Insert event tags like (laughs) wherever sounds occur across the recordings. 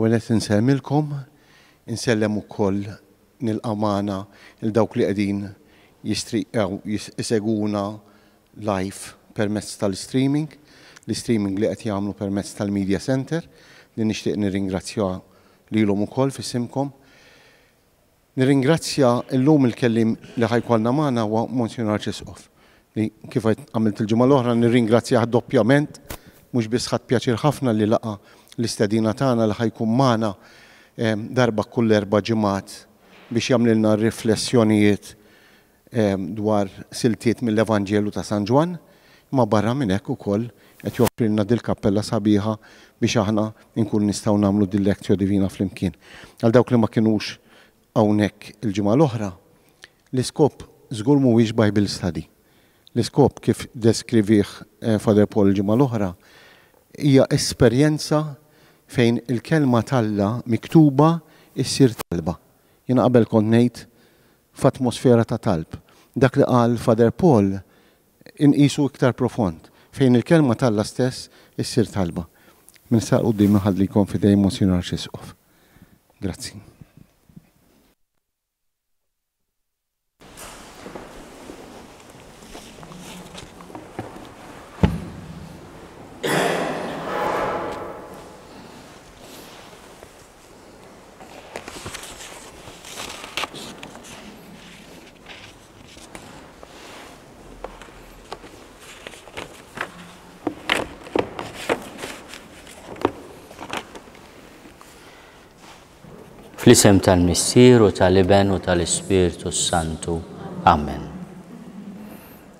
għalet nsemmilkom, nsellem u koll nil-amana il-dawk li għedin jiseguna live permezz tal-streaming, l-streaming li qed jagħmlu permezz tal-Media Center li nixtieq nirringrazzja lilhom ukoll fisimkom. Nirringrazzja llum il-kellim li ħajkolna magħna wa Monsignor Ċisqof li kif għamilt il-ġimgħa l-oħra nirringrazzja doppjament mhux biss ħadd pjaċir ħafna li laqa' l-istedina tagħna li ħajkun magħna darba kull erba' ġimgħat biex jagħmlilna riflessjonijiet dwar siltiet mill-Evanġelu ta' San Ġwan, ma barra minn hekk ukoll qed joffrilna dil-kappella sabiħa biex aħna nkun nistgħu nagħmlu dil-lezzjo divina flimkien. Għal dawk li ma kinux hawnhekk il-ġimgħa l-oħra, l-iskop żgur mhuwiex Bible study. L-iskop kif deskrivih eh, Fader Paul il-ġimgħa l-oħra hija esperjenza fejn il-kelma talla miktuba issir talba. Jina qabel kont ngħid f'atmosfera ta' talb. Dak li qal Fader Paul inqisu iktar profond fejn il-kelma talla stess issir talba. Min saq dimmi ħadli kon fidej Monsignor Xisqof. Grazzi. fl-isem tal u tal-Iben u tal-Ispirtu Santu. Amen.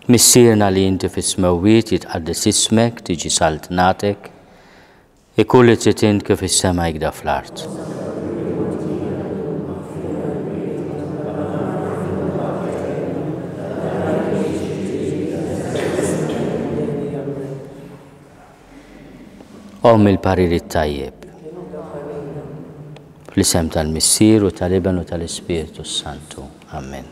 Missirna li inti fis-smewwiet jitqaddis ismek, tiġi saltnatek, ikulli titint kif is-sema jgda fl-art. Om il-pariri tajjeb fl-isem tal-Missir u tal-Iben u tal-Ispirtu Santu. Amen.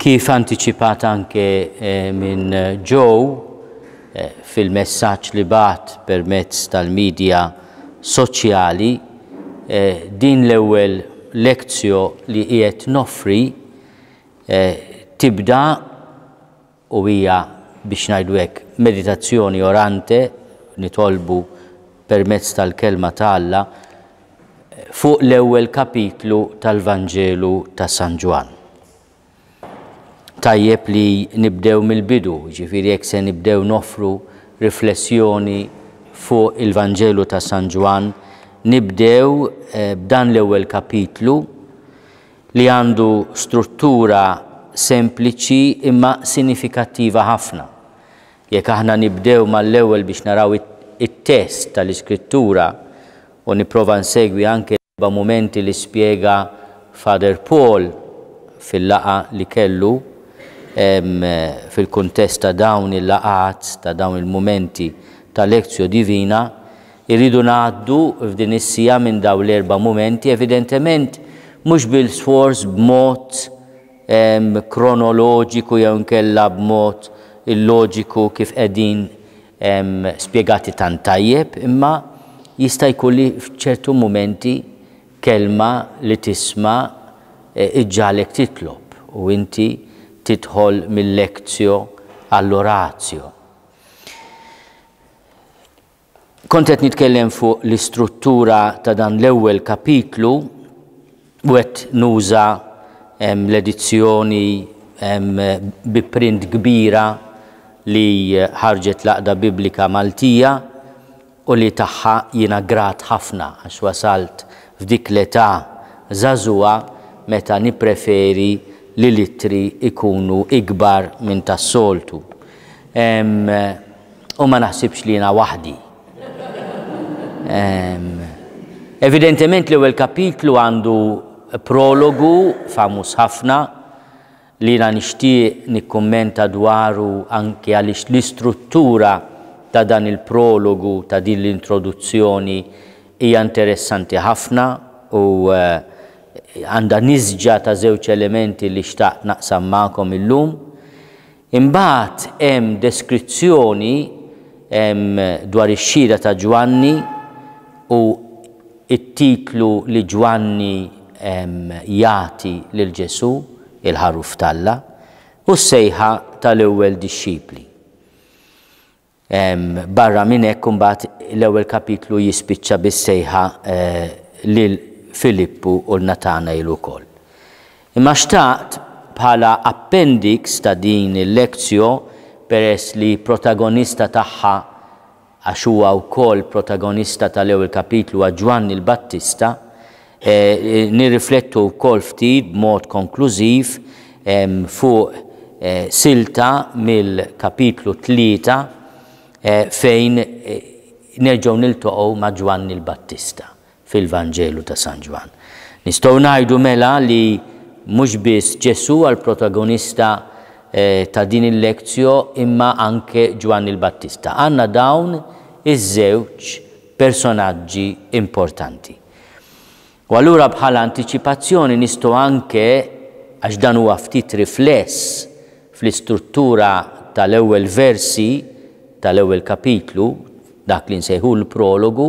Kif anticipat anke eh, minn eh, Joe eh, fil-messaġġ li bat permezz tal-medja soċjali, din l-ewwel lekzjo li qiegħed nofri tibda u hija biex ngħidu hekk meditazzjoni orante nitolbu permezz tal-kelma ta' Alla fuq l-ewwel kapitlu tal-Vanġelu ta' San Ġwan. Tajjeb li nibdew mill-bidu, ġifiri jekk se nibdew nofru riflessjoni fuq il-Vanġelu ta' San Ġwan, nibdew eh, b'dan l-ewwel kapitlu li għandu struttura sempliċi imma sinifikattiva ħafna. Jekk aħna nibdew mal-ewwel biex naraw it-test tal-iskrittura, u niprofa nsegwi anke ba' momenti li spiega Father Paul fil-laqa li kellu fil-kontest ta' dawn il-laqat, ta' dawn il-momenti ta' lezzjo divina, irridu naħaddu f'din is-sija minn daw l-erba' momenti, evidentement mhux bil-sforz b'mod kronoloġiku jew nkella b'mod il-loġiku kif qegħdin spjegati tant tajjeb, imma jista' jkolli f'ċertu momenti kelma li tisma e, iġġalek titlob u inti titħol mill-lekzjo għall-orazzjo. Kontet nitkellem fuq l-istruttura ta' dan l-ewwel kapitlu u qed nuża l-edizzjoni bi print kbira li ħarġet laqda biblika Maltija u li taħħa jina grat ħafna għax wasalt f'dik l-età zazua meta nipreferi li litri ikunu ikbar minn tas-soltu. U ma naħsibx li jina wahdi. Evidentement li ewwel kapitlu għandu prologu famus ħafna li jina nixtieq nikkummenta dwaru anke għaliex l-istruttura ta' dan il-prologu ta' din l-introduzzjoni hija interessanti ħafna u eh, għandha nizġa ta' żewġ elementi li xtaqt naqsam magħkom illum. Imbagħad hemm deskrizzjoni hemm dwar ix-xira ta' Ġwanni u it-titlu li Ġwanni ehm, jati lil Ġesu il-ħaruf talla u s-sejħa tal-ewwel disċipli barra minn hekk imbagħad l-ewwel kapitlu jispiċċa bis-sejħa eh, lil Filippu u l il ukoll. Imma xtaqt bħala appendix ta' din il-lezzjo peress li protagonista tagħha għax huwa wkoll protagonista tal-ewwel kapitlu għal Ġwan il-Battista, eh, nirriflettu wkoll ftit b'mod konklużiv fuq eh, silta mill-kapitlu tlieta Eh, fejn eh, nerġgħu niltoqgħu ma' Ġwanni il battista fil-Vanġelu ta' San Ġwan. Nistgħu ngħidu mela li mhux biss Ġesu għal protagonista eh, ta' din il lekzju imma anke Ġwanni il battista Għandna dawn iż-żewġ personaġġi importanti. U allura bħala anticipazzjoni nistgħu anke għax dan huwa ftit rifless fl-istruttura tal-ewwel versi tal-ewwel kapitlu, dak li nsejħu l-prologu,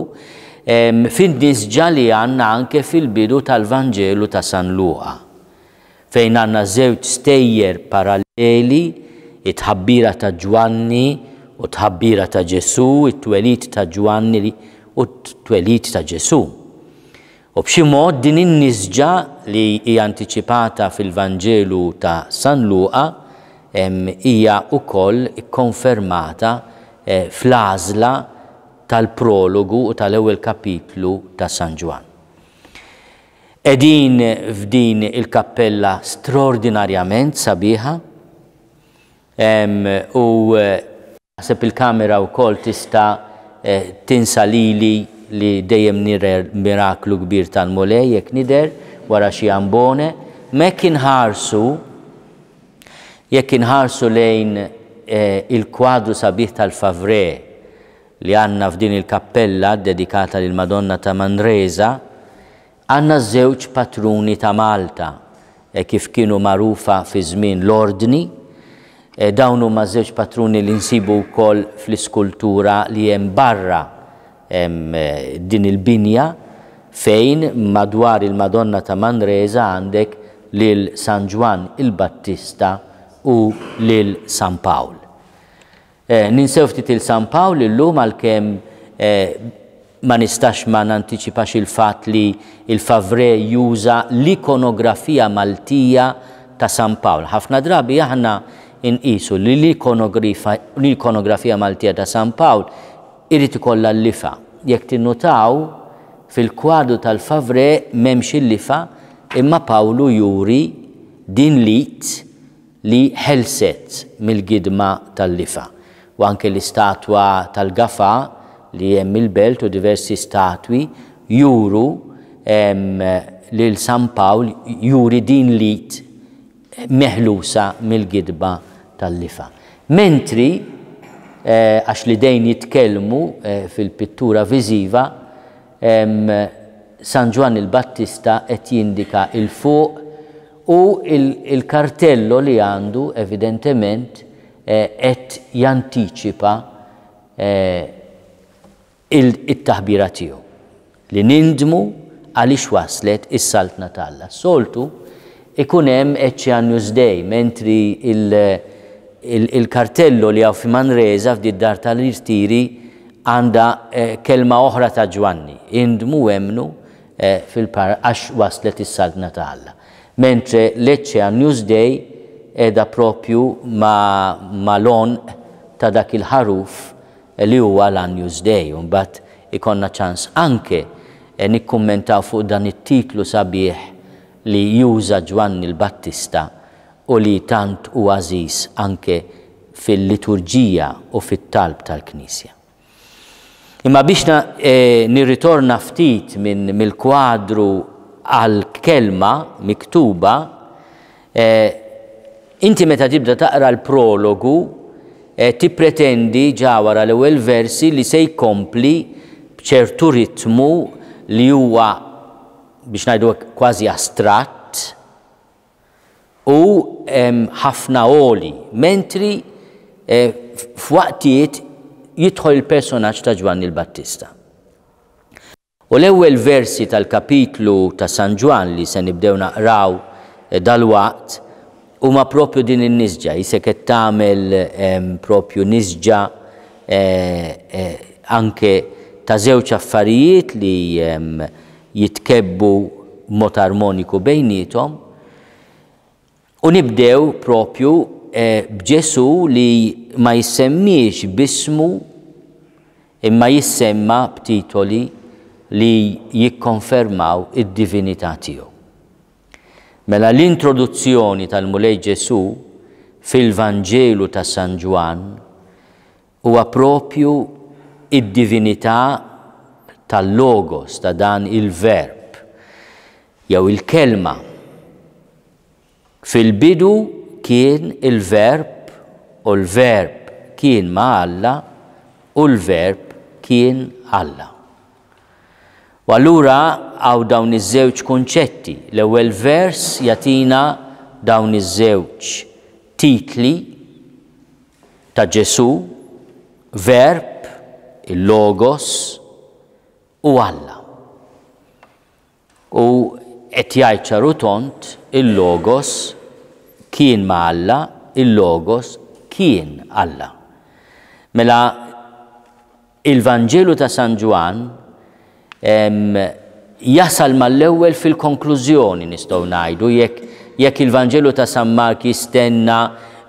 fin disġa li għanna anke fil-bidu tal-Vangelu ta' San Luqa, fejn għanna żewġ stejjer paralleli, it-ħabbira ta' Ġwanni u tħabbira ta' Ġesu, it-twelit ta' Ġwanni u t-twelit ta' Ġesu. U b'xi mod din in-nisġa li hija antiċipata fil-Vangelu ta' San Luqa hija ukoll ikkonfermata konfermata Eh, fl-għażla tal-prologu u tal-ewwel kapitlu ta' San Ġwan. Edin f'din il-kappella straordinarjament sabiħa u eh, naħseb il-kamera wkoll tista eh, tinsalili li dejjem nirer miraklu kbir tal molej jekk nider wara xi ambone mekk inħarsu jekk inħarsu lejn Eh, il-kwadru sabiħ tal-Favre li għanna f'din il-kappella dedikata lil Madonna ta' Manresa għanna żewġ patruni ta' Malta e kif kienu marufa fi żmien l-ordni e dawn huma żewġ patruni li nsibu wkoll fl-iskultura li hemm barra eh, din il-binja fejn madwar il-Madonna ta' Manresa għandek lil San Ġwan il-Battista u lil San Paul. Eh, ninsew ftit il San Pawl illum għalkemm eh, ma nistax ma nantiċipax il-fat li il-Favre juża l-ikonografija Maltija ta' San Pawl. Ħafna drabi aħna inqisu li l-ikonografija Maltija ta' San Pawl irrid ikolla l-lifa. Jekk tinnutaw fil-kwadru tal-Favre m'hemmx il-lifa imma Pawlu juri din lit li ħelset mill-gidma tal-lifa. U anke l-istatwa tal-gafa li hemm il-belt u diversi statwi juru li l-San Pawl juri din lit meħlusa mill-gidba tal-lifa. Mentri eh, għax li dejn jitkellmu eh, fil-pittura viziva, San Ġwan il-Battista qed jindika il-fuq u il-kartello il li għandu evidentement qed eh, jantiċipa eh, il-taħbira tiegħu li nindmu għaliex waslet is-saltna talla. Soltu ikun hemm Eċċjanjus Day mentri il-kartello li għaw fi Manreza f'did dar tal-irtiri għanda eh, kelma oħra ta' Ġwanni, indmu emnu eh, fil-par għax waslet is-saltna talla mentre Lecce Newsday edha propju ma, malon ta' dak il-ħaruf li huwa l Newsday. unbat ikonna ċans anke eh, nikkummentaw fuq dan it-titlu sabiħ li juża Ġwanni il battista u li tant u għaziz anke fil-liturġija u fit-talb tal-Knisja. Imma biex e, nirritorna ftit minn mill-kwadru għal kelma miktuba eh, inti meta tibda taqra l-prologu eh, tippretendi ġawara l-ewwel versi li se jkompli b'ċertu ritmu li huwa biex ngħidu kważi astratt u ħafna oli, mentri eh, f'waqtiet jidħol il-personaġġ ta' Ġwanni battista U l-ewwel versi tal-kapitlu ta' San Juan li se nibdew naqraw eh, dal-waqt huma propju din in-nisġa, jisek qed tagħmel ehm, propju nisġa eh, eh, anke ta' żewġ affarijiet li ehm, jitkebbu mod armoniku bejnietom. U nibdew propju bġesu li ma jissemmiex bismu imma jissemma b'titoli li jikkonfermaw id-divinità tiegħu. Mela l-introduzzjoni tal-Mulej Ġesu fil-Vanġelu ta' San Ġwan huwa propju id-divinità tal-logos ta' dan il-verb jew il-kelma. Fil-bidu kien il-verb u l-verb kien ma' Alla u l-verb kien Alla. U allura għaw dawn iż-żewġ konċetti. L-ewwel vers jatina dawn iż-żewġ titli ta' Ġesu, verb, il-logos u Alla. U qed jgħid ċarutont il-logos kien ma' Alla, il-logos kien Alla. Mela il-Vangelu ta' San Ġwan jasal mal-ewwel fil-konklużjoni nistgħu ngħidu jekk jekk il-Vanġelu ta' San Mark jistenna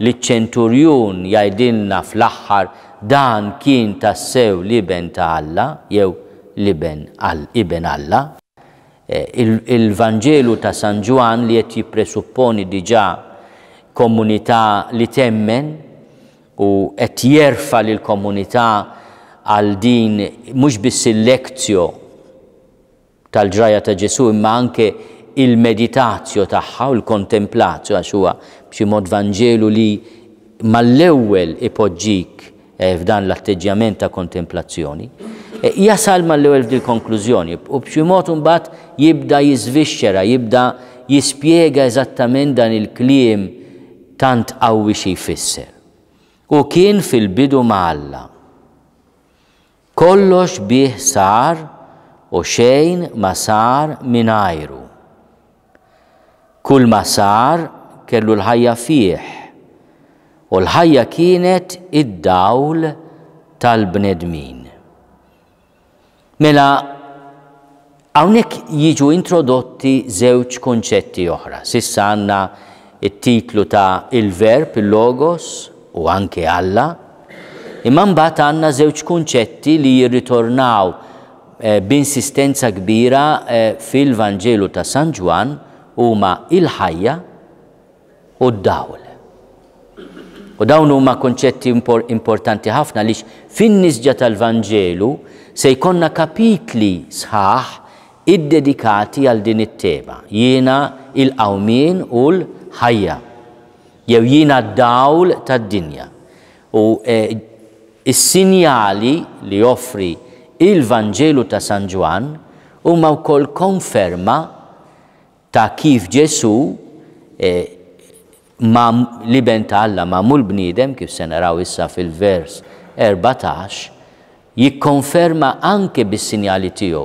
li ċenturjun jgħidilna fl-aħħar dan kien tassew liben ta' Alla jew liben għal iben Alla. Eh, Il-Vanġelu ta' San Ġwan li qed jippresupponi diġà komunità li temmen u qed jerfa lil komunità għal din mhux biss il-lezzjo tal-ġraja ta' Ġesu imma anke il meditazzjo tagħha u l kontemplazzju għax huwa b'xi mod Vanġelu li mal-ewwel ipoġġik eh, f'dan l-atteġġjament ta' kontemplazzjoni. Eh, jasal mal-ewwel f'dil konklużjoni u b'xi mod imbagħad jibda jiżvixxera, jibda jispjega eżattament dan il-kliem tant qawwi xi jfisser. U kien fil-bidu ma' Alla. Kollox bih sar u xejn ma sar ajru. Kull ma sar kellu l-ħajja fih u l-ħajja kienet id-dawl tal-bnedmin. Mela, għawnek jiġu introdotti zewċ konċetti oħra. Sissa għanna il-titlu ta' il-verb, il-logos u anke Alla. Imman bat għanna zewċ konċetti li jirritornaw Eh, b'insistenza kbira eh, fil-Vanġelu ta' San Ġwan huma il-ħajja u d-dawl. U dawn huma konċetti importanti ħafna lix fin-nisġa tal-Vanġelu se jkonna kapitli sħaħ iddedikati għal din it-tema. Jiena il-qawmin u l-ħajja. Jew jiena d-dawl tad-dinja. U eh, is-sinjali li joffri il-Vangelu ta' San Ġwan huma wkoll konferma ta' kif Ġesu eh, ma' liben Alla ma' mul bniedem kif se naraw issa fil-vers 14 jikkonferma anke bis-sinjali tiegħu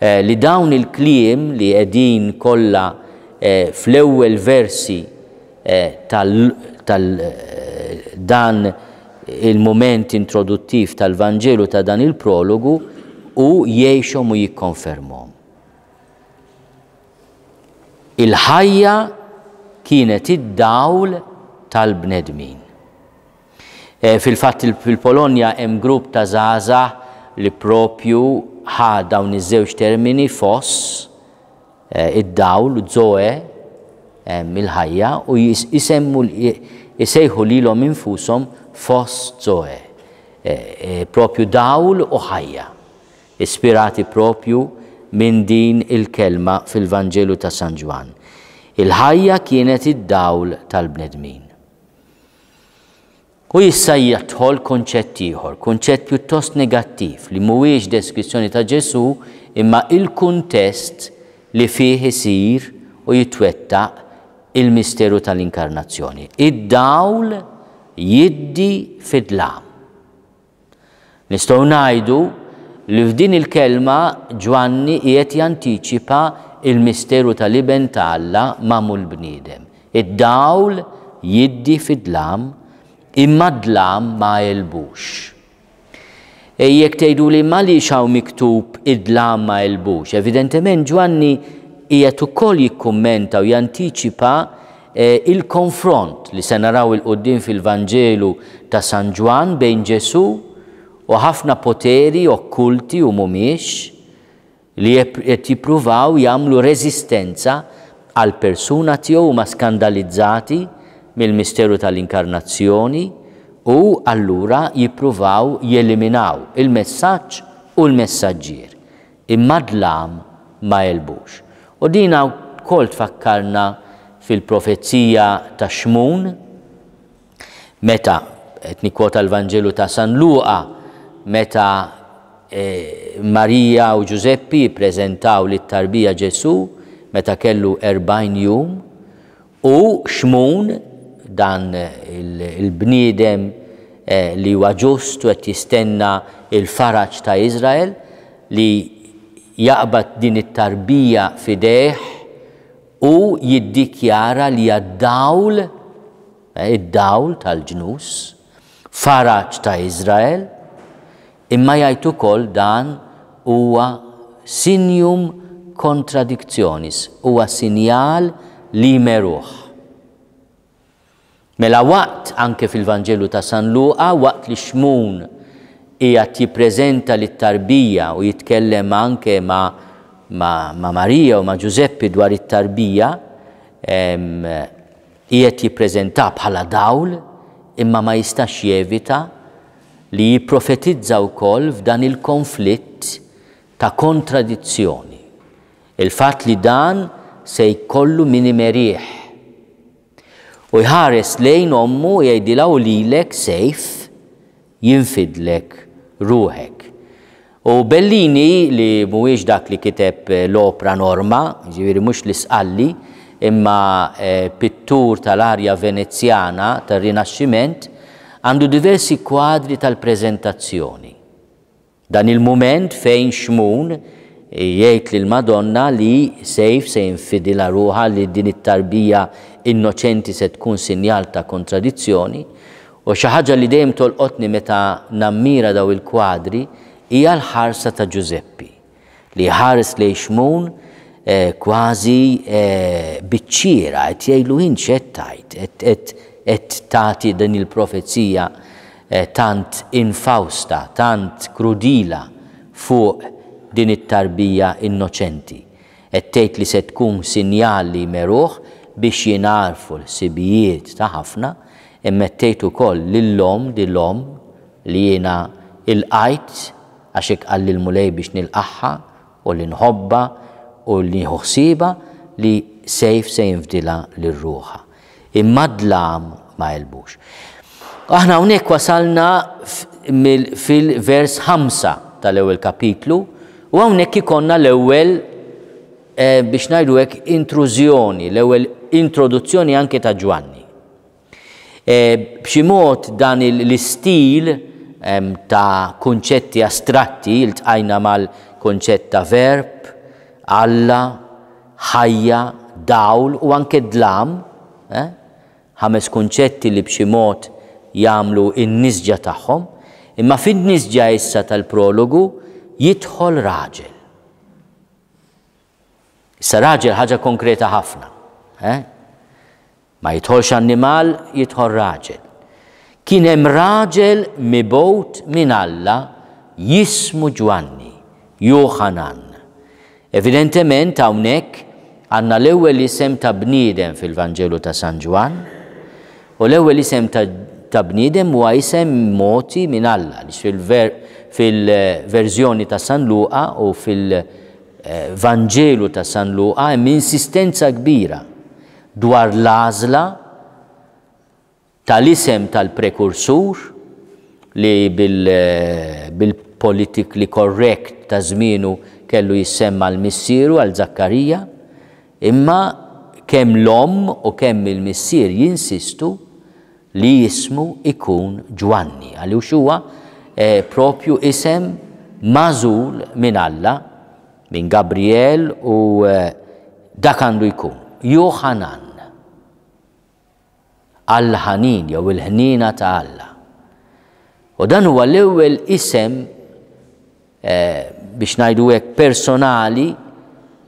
eh, li dawn il-kliem li qegħdin kollha eh, fl-ewwel versi eh, tal, tal eh, dan il-moment introduttiv tal-Vangelu ta' dan il-prologu u jiexom u jikkonfermom. Il-ħajja kienet id-dawl tal-bnedmin. E, Fil-fatt il-Polonja hemm grupp ta' zaza li propju ħa dawn iż-żewġ termini fos e, id-dawl, zoe, mill eh, ħajja u jisemmu jisejħu lilhom infushom fost Zoe, e, e, propju dawl u ħajja, ispirati propju minn din il-kelma fil-Vangelu ta' San Ġwan. Il-ħajja kienet id-dawl tal-bnedmin. U jissa jadħol konċett ieħor, konċett pjuttost negattiv li mhuwiex deskrizzjoni ta' Ġesu imma il-kuntest li fih isir u jitwettaq il-misteru tal-inkarnazzjoni. Id-dawl jiddi fidlam. Nistgħu ngħidu li f'din il-kelma Ġwanni jiet jantiċipa il-misteru tal-iben talla mamul bniedem. Id-dawl jiddi fidlam imma dlam ma jelbux. Ejjek tejdu li ma li xaw miktub id-dlam ma jelbux. Evidentement Ġwanni qiegħed ukoll jikkommenta u jantiċipa Eh, il-konfront li se naraw il-qoddim fil-Vanġelu ta' San Ġwan bejn Ġesu u ħafna poteri okkulti u mumiex li qed jippruvaw jagħmlu rezistenza għal persuna tiegħu ma skandalizzati mill-misteru tal-inkarnazzjoni u allura jippruvaw jeliminaw il-messaġġ u l messaġġir imma dlam ma jelbux. U dina kol tfakkarna fil-profezija ta' xmun, meta, et nikwota l-Vangelu ta' San Luqa, meta eh, Marija u Giuseppi prezentaw li tarbija Ġesu, meta kellu 40 jum, u xmun dan il-bniedem il eh, li huwa ġust u qed jistenna il faraċ ta' Izrael li jaqbad din it-tarbija fideħ u jiddikjara li għad-dawl, eh, id-dawl tal-ġnus, faraċ ta' Izrael, imma jajtu kol dan huwa sinjum kontradikzjonis, huwa sinjal li meruħ. Mela waqt anke fil-Vangelu ta' San Luqa, waqt li xmun hija li lit-tarbija u jitkellem anke ma' ma, Marija u ma Giuseppe dwar it-tarbija jiet jiprezenta bħala dawl imma ma jistax jevita li jiprofetizza wkoll f'dan il-konflitt ta' kontradizzjoni. Il-fatt li dan se jkollu minimerieħ. U jħares lejn ommu jgħidilaw lilek sejf jinfidlek ruħek. U Bellini li mhuwiex dak li kiteb eh, l-opra norma, ġifieri mhux li sqalli, imma eh, pittur tal-arja venezjana tar-Rinaxximent, għandu diversi kwadri tal prezentazzjoni Dan il-moment fejn xmun eh, jgħid l Madonna li sejf se la ruħa li din it-tarbija innoċenti se tkun sinjal ta' kontradizzjoni u xi ħaġa li dejjem tolqotni meta nammira daw il-kwadri hija l-ħarsa ta' Giuseppi li ħares li xmun eh, kważi eh, biċċiera qed jgħidu tajt qed tagħti din il-profezija eh, tant infausta, tant krudila fuq din it-tarbija innoċenti. Qed tgħid li se tkun sinjali meruħ biex jinarfu l-sibijiet ta' ħafna, imma tgħid ukoll lil-lom, lil-lom li jiena il-qajt għaxek għalli l-mulej biex nil qaxħa u li nħobba u li nħuħsiba li sejf se fdila l-ruħa. Imma dlam ma jelbux. Aħna unek wasalna fil-vers 5 tal-ewel kapitlu u għawnek ikonna l-ewel eh, biex najdu hekk l-ewwel introduzzjoni anke ta' Ġwanni. Eh, b'xi mod dan l-istil ta' kunċetti astratti il-tqajna mal-konċett ta' verb, alla, ħajja, dawl u anke dlam, eh? ħames kunċetti li b'xi mod jagħmlu n-nisġa tagħhom, imma fin-nisġa issa tal-prologu jidħol raġel. Issa raġel ħaġa konkreta ħafna. Eh? Ma jidħolx annimal, jidħol raġel kien hemm raġel mibgħut minn Alla jismu Ġwanni, Johanan. Evidentement hawnhekk għanna l-ewwel isem ta' bniedem fil-Vanġelu ta' San Ġwan u l-ewwel isem ta' ta' bniedem huwa isem moti minn Alla li fil-verżjoni eh, ta' San Luqa u fil-Vanġelu eh, ta' San Luqa hemm insistenza kbira dwar l tal-isem tal-prekursur li eh, bil-politically korrekt correct ta' żmienu kellu jissemma l-missieru għal Zakkarija, imma kemm l-om u kemm il-missier jinsistu li jismu ikun Ġwanni, għaliex huwa eh, propju isem mażul minn Alla, minn Gabriel u Dakandu eh, dak għandu jkun, Johanan għal-ħanin jew il-ħnina ta' Alla. U dan huwa l-ewwel isem eh, biex ngħidu hekk personali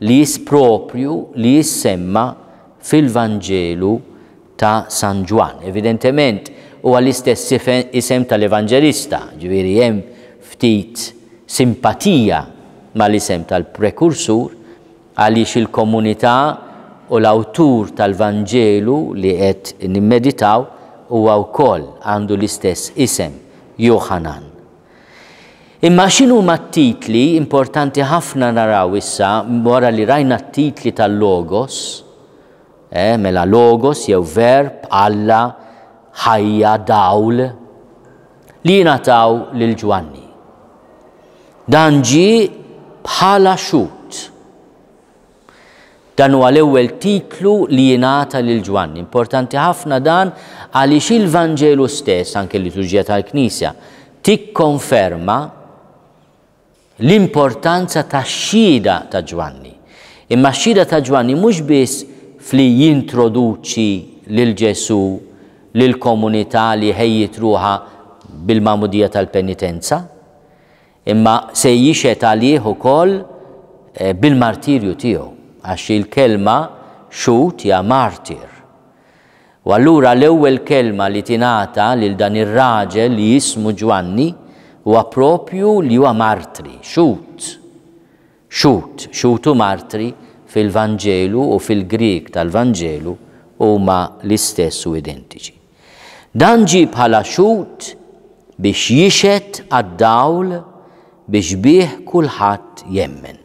li jispropju li jissemma fil-Vanġelu ta' San Ġwan. Evidentement huwa l-istess isem tal-Evanġelista, ġviri hemm ftit simpatija mal-isem tal-prekursur għaliex il-komunità u l-awtur tal-Vanġelu li qed nimmeditaw huwa wkoll għandu l-istess isem Johanan. Imma xinu ma titli importanti ħafna naraw issa wara li rajna t-titli tal-logos, eh, mela logos jew verb alla ħajja dawl li nataw lil Ġwanni. Dan ġi bħala xuk Dan huwa l-ewwel titlu li jingħata lil Ġwanni. Importanti ħafna dan għaliex il-Vanġelu stess, anke li tuġija tal-Knisja, tikkonferma l-importanza tax xida ta' Ġwanni. Imma xida ta' Ġwanni mhux biss fli jintroduċi lil Ġesu lil komunità li ħejjit ruha bil-mamudija tal-penitenza, imma se jixet għalih ukoll eh, bil-martirju tiegħu għax il-kelma xut ja martir. U allura l-ewwel kelma li tingħata lil dan ir-raġel li jismu Ġwanni huwa propju li huwa martri, xut. Xut, xutu martri fil-Vanġelu u fil-Grik tal-Vanġelu huma l-istess u identiċi. Dan ġi bħala xut biex jixet għad-dawl biex bih kulħadd jemmen.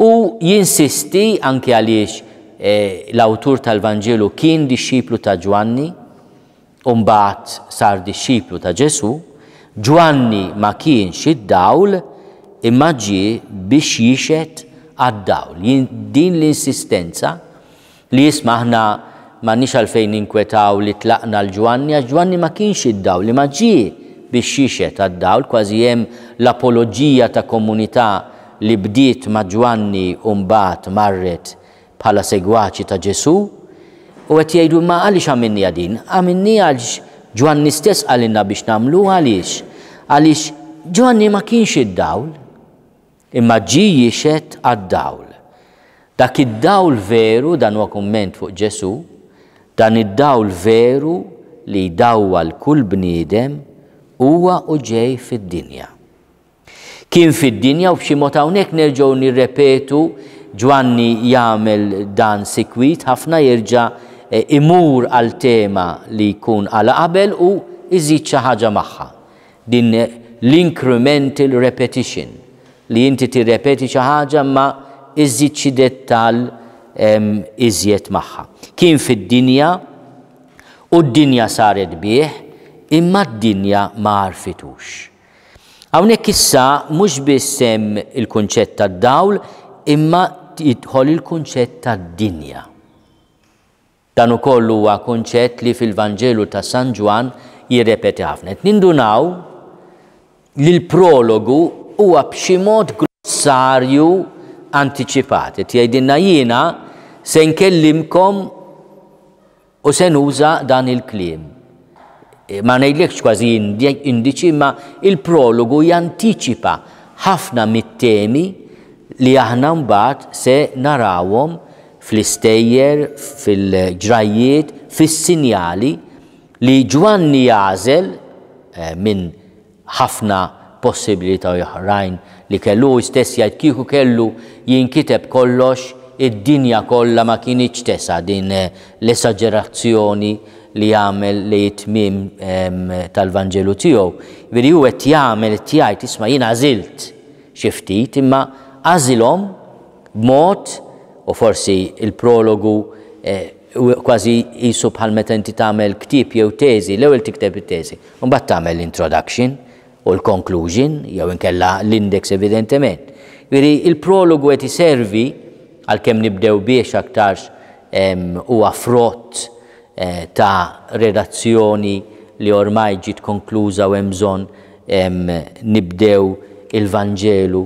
U jinsisti anke għaliex eh, l-awtur tal-Vangelu kien disċiplu ta' Ġwanni, umbat sar disċiplu ta' Ġesu, Ġwanni ma kienx id-dawl imma ġie biex jixet għad-dawl. Din l-insistenza li jismaħna ma nix għalfejn inkwetaw li tlaqna l-ġwanni, għal-ġwanni ma kienx id-dawl, imma ġi biex jixet għad-dawl, kważi jem l-apologija ta' komunità' li bdiet ma' Ġwanni umbat marret bħala segwaċi ta' Ġesu u għet jgħidu ma' għalix għamminni għadin, għamilni għalix Ġwanni stess għalinna biex namlu għalix, għalix Ġwanni ma kienx id-dawl, imma ġi jixet għad-dawl. Dak id-dawl veru, dan huwa kumment fuq Ġesu, dan id-dawl veru li dawwa l-kull bniedem huwa u ġej fid-dinja kien fid-dinja u b'xi mod hawnhekk nerġgħu nirrepetu Ġwanni jagħmel dan sikwit ħafna jerġa' eh, imur għal tema li jkun għal qabel u iżid xi ħaġa magħha. Din l-incremental repetition li inti tirrepeti xi ħaġa ma iżid xi dettal ehm, iżjed magħha. Kien fid-dinja u d-dinja saret bih imma d-dinja ma għarfitux. Hawnhekk issa mhux biss il-kunċett tad-dawl imma jidħol il-kunċett tad-dinja. Dan ukoll huwa kunċett li fil vangelu ta' San Ġwan jirrepeti ħafna. Nindunaw li l-prologu huwa b'xi mod glossarju antiċipati. Tgħidilna jiena se nkellimkom u se nuża dan il-kliem ma ngħidlekx kważi indiċi ma il-prologu jantiċipa ħafna mit-temi li aħna mbagħad se narawhom fl-istejjer, fil-ġrajiet, fis-sinjali li Ġwanni jażel eh, minn ħafna possibilità oħrajn li kellu istess jgħid kieku kellu jinkiteb kollox id-dinja kollha ma kienx tesa din eh, l-esagerazzjoni li jagħmel li jitmim tal-Vanġelu tiegħu. Veri hu qed jagħmel tijaj tisma isma' għazilt għażilt xi ftit imma għażilhom b'mod u forsi il-prologu eh, kważi jisu bħal meta inti tagħmel ktieb jew teżi, l-ewwel tikteb it-teżi, mbagħad tagħmel l-introduction u l-conclusion jew inkella l-index evidentement. Veri il-prologu qed iservi għalkemm nibdew biex aktarx huwa għafrot. Eh, ta' relazzjoni li ormai ġiet konkluża u hemm bżonn nibdew il-Vanġelu.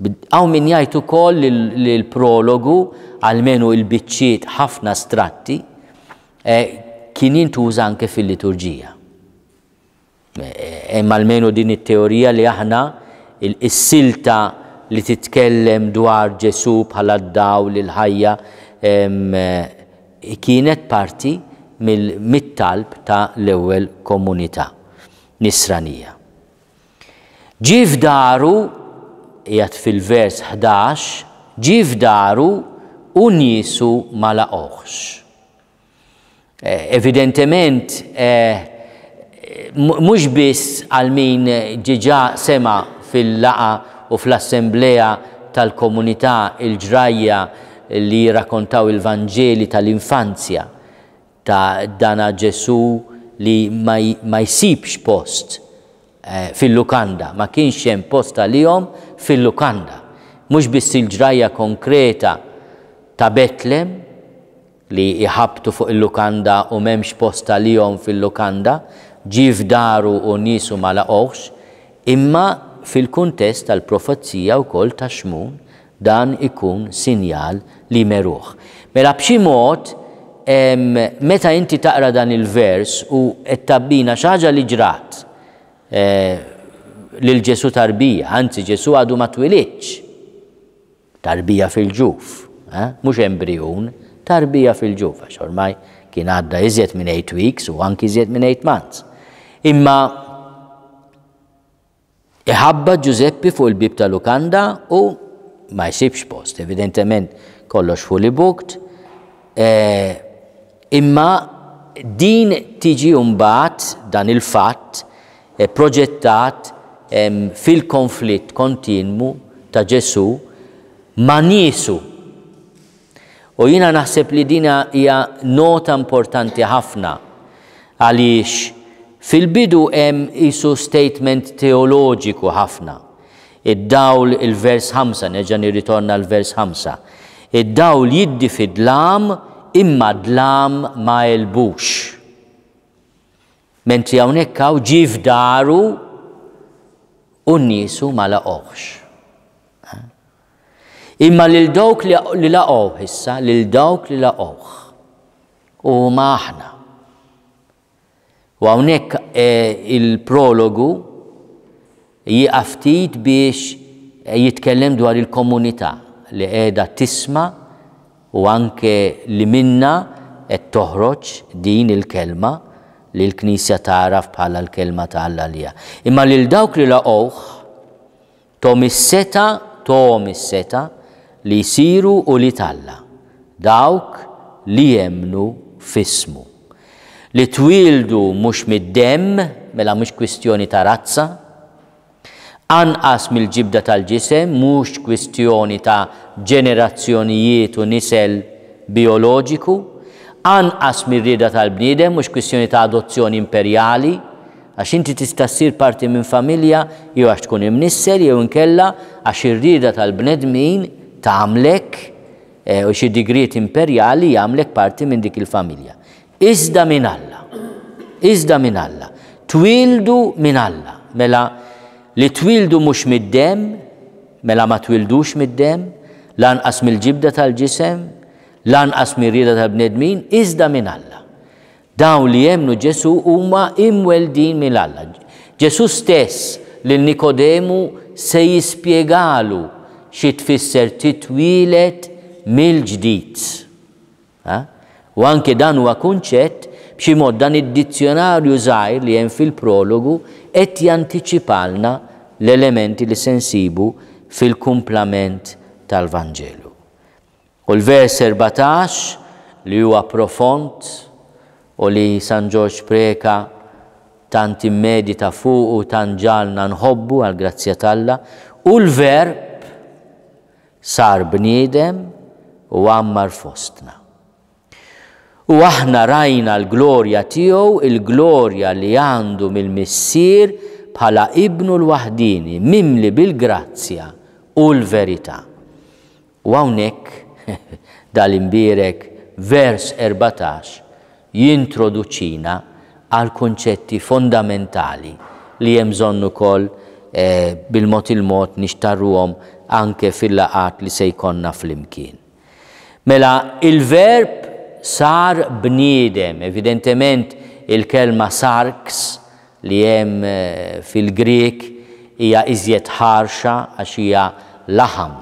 Għaw min jgħid ukoll li l-prologu għalmenu il-biċċiet ħafna stratti e, kien jintuża anke fil-liturġija. Hemm e, għalmenu din it-teorija li aħna il-silta li titkellem dwar Ġesu bħala d-daw l-ħajja e, kienet parti mit-talb ta' l-ewwel komunità nisranija. Ġi daru, jgħat fil-vers 11, ġi daru unjisu nisu ma laqoħx. Eh, evidentement, eh, mux biss għal min ġiġa sema fil-laqa u fl-assembleja tal-komunità il-ġrajja li rakontaw il-Vangeli tal-infanzja ta' dana Ġesu li ma jsibx post eh, fil-lukanda, ma kienx hemm li jom fil-lukanda. Mhux biss il-ġraja konkreta ta' Betlem li jħabtu fuq il-lukanda u m'hemmx li jom fil-lukanda, ġif daru u nisu ma laqgħux, imma fil-kuntest tal-profezija wkoll ta' xmun dan ikun sinjal li meruħ. Mela b'xi mod meta inti taqra dan il-vers u tabbina xaġa li ġrat eh, lil ġesu tarbija, anzi ġesu għadu ma Tarbija fil-ġuf, eh? mhux embrijun, tarbija fil-ġuf, għax ormai kien għadda iżjed minn 8 weeks u anki iżjed minn 8 months. Imma iħabba Giuseppi fuq il-bib ta' Lukanda u ma jisibx post, evidentement kollox fuq li bukt, Imma din tiġi mbagħad dan il-fatt eh, proġettat ehm, fil-konflitt kontinmu ta' Ġesu ma' nisu. U jina naħseb li dina hija nota importanti ħafna għaliex fil-bidu hemm isu statement teoloġiku ħafna. Id-dawl il-vers 5, neġa nirritorna l-vers 5. Id-dawl jiddi fid lam imma dlam ma jelbux. Mentri hawnhekk hawn ġi f'daru u niesu ma laqgħux. Eh? Imma lil dawk li laqgħuh issa, lil dawk li laqgħuh huma aħna. U hawnhekk eh, il-prologu jiqaf ftit biex jitkellem dwar il-komunità li qiegħda tisma' u anke li minna qed toħroġ din il-kelma li l-Knisja taraf bħala l-kelma ta' għallalija. Imma lil dawk li laqgħuh tom is-seta tom is-seta li jsiru u li talla. Dawk li jemnu fismu. Li twildu mhux mid-demm mela mhux kwistjoni ta' razza, anqas mill-ġibda tal-ġisem mhux kwistjoni ta' ġenerazzjonijiet u nisel bioloġiku, anqas mir-rieda tal-bniedem mhux kwistjoni ta' adozzjoni imperjali, għax inti tista' ssir parti minn familja jew għax tkun imnisser jew inkella għax ir-rieda tal-bnedmin tagħmlek e, u xi digrijiet imperjali jagħmlek parti minn dik il-familja. Iżda minn Alla. Iżda minn Alla. Twildu minn Alla. Mela li twildu mhux mid mela ma twildux mid lan lanqas l ġibda tal-ġisem, lanqas asmi rida tal-bnedmin, iżda minn Alla. Dawn li jemnu Ġesu huma imweldin min Alla. Ġesu stess lil Nikodemu se jispjegalu xi tfisser titwilet mill-ġdid. U anke dan huwa kunċett b'xi mod dan id-dizzjonarju żgħir li hemm fil-prologu qed jantiċipalna l-elementi li sensibu fil-kumplament tal-Vangelu. U l-vers 14 li huwa profond u li San Ġorġ preka tant ta' fuq u tant ġalna nħobbu għal grazzja talla u l-verb sar bniedem u għammar fostna. U aħna rajna l-glorja tiegħu, il-glorja li għandu mill-missier bħala ibnu l-wahdini mimli bil-grazzja u l-verità. U hawnhekk (laughs) dal-imbirek vers 14 jintroduċina għal konċetti fondamentali li hemm bżonn ukoll eh, bil-mod il-mod nixtarruhom anke fil-laqat li se jkollna fl-imkien. Mela il-verb sar bniedem, evidentement il-kelma sarks li jem eh, fil grik hija iżjed ħarxa għax hija laħam.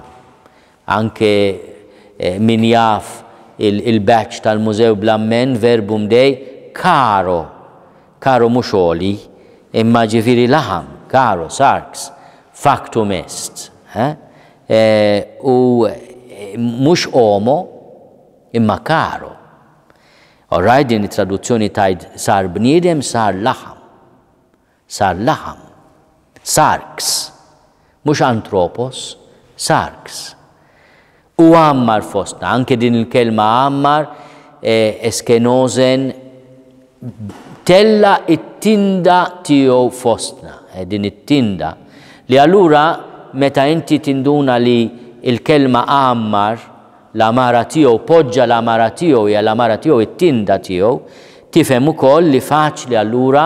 Anke eh, min jaf il-batch tal-Mużew Blammen verbum dej karo, karo mhux oli, imma ġifiri laħam, karo, sarks, faktum est. Eh? U mhux omo imma karo. Alright, din it-traduzzjoni tajt sar bniedem, sar laħam sar laħam, sarks, mux antropos, sarks. U għammar fostna, anke din il-kelma għammar, eh, eskenozen, tella it-tinda tiegħu fostna, eh, din it-tinda. Li allura meta inti tinduna li il-kelma għammar, l-amara tiegħu poġġa l-amara tiegħu ja l-amara tiegħu it-tinda tiegħu, tifhem ukoll li faċli allura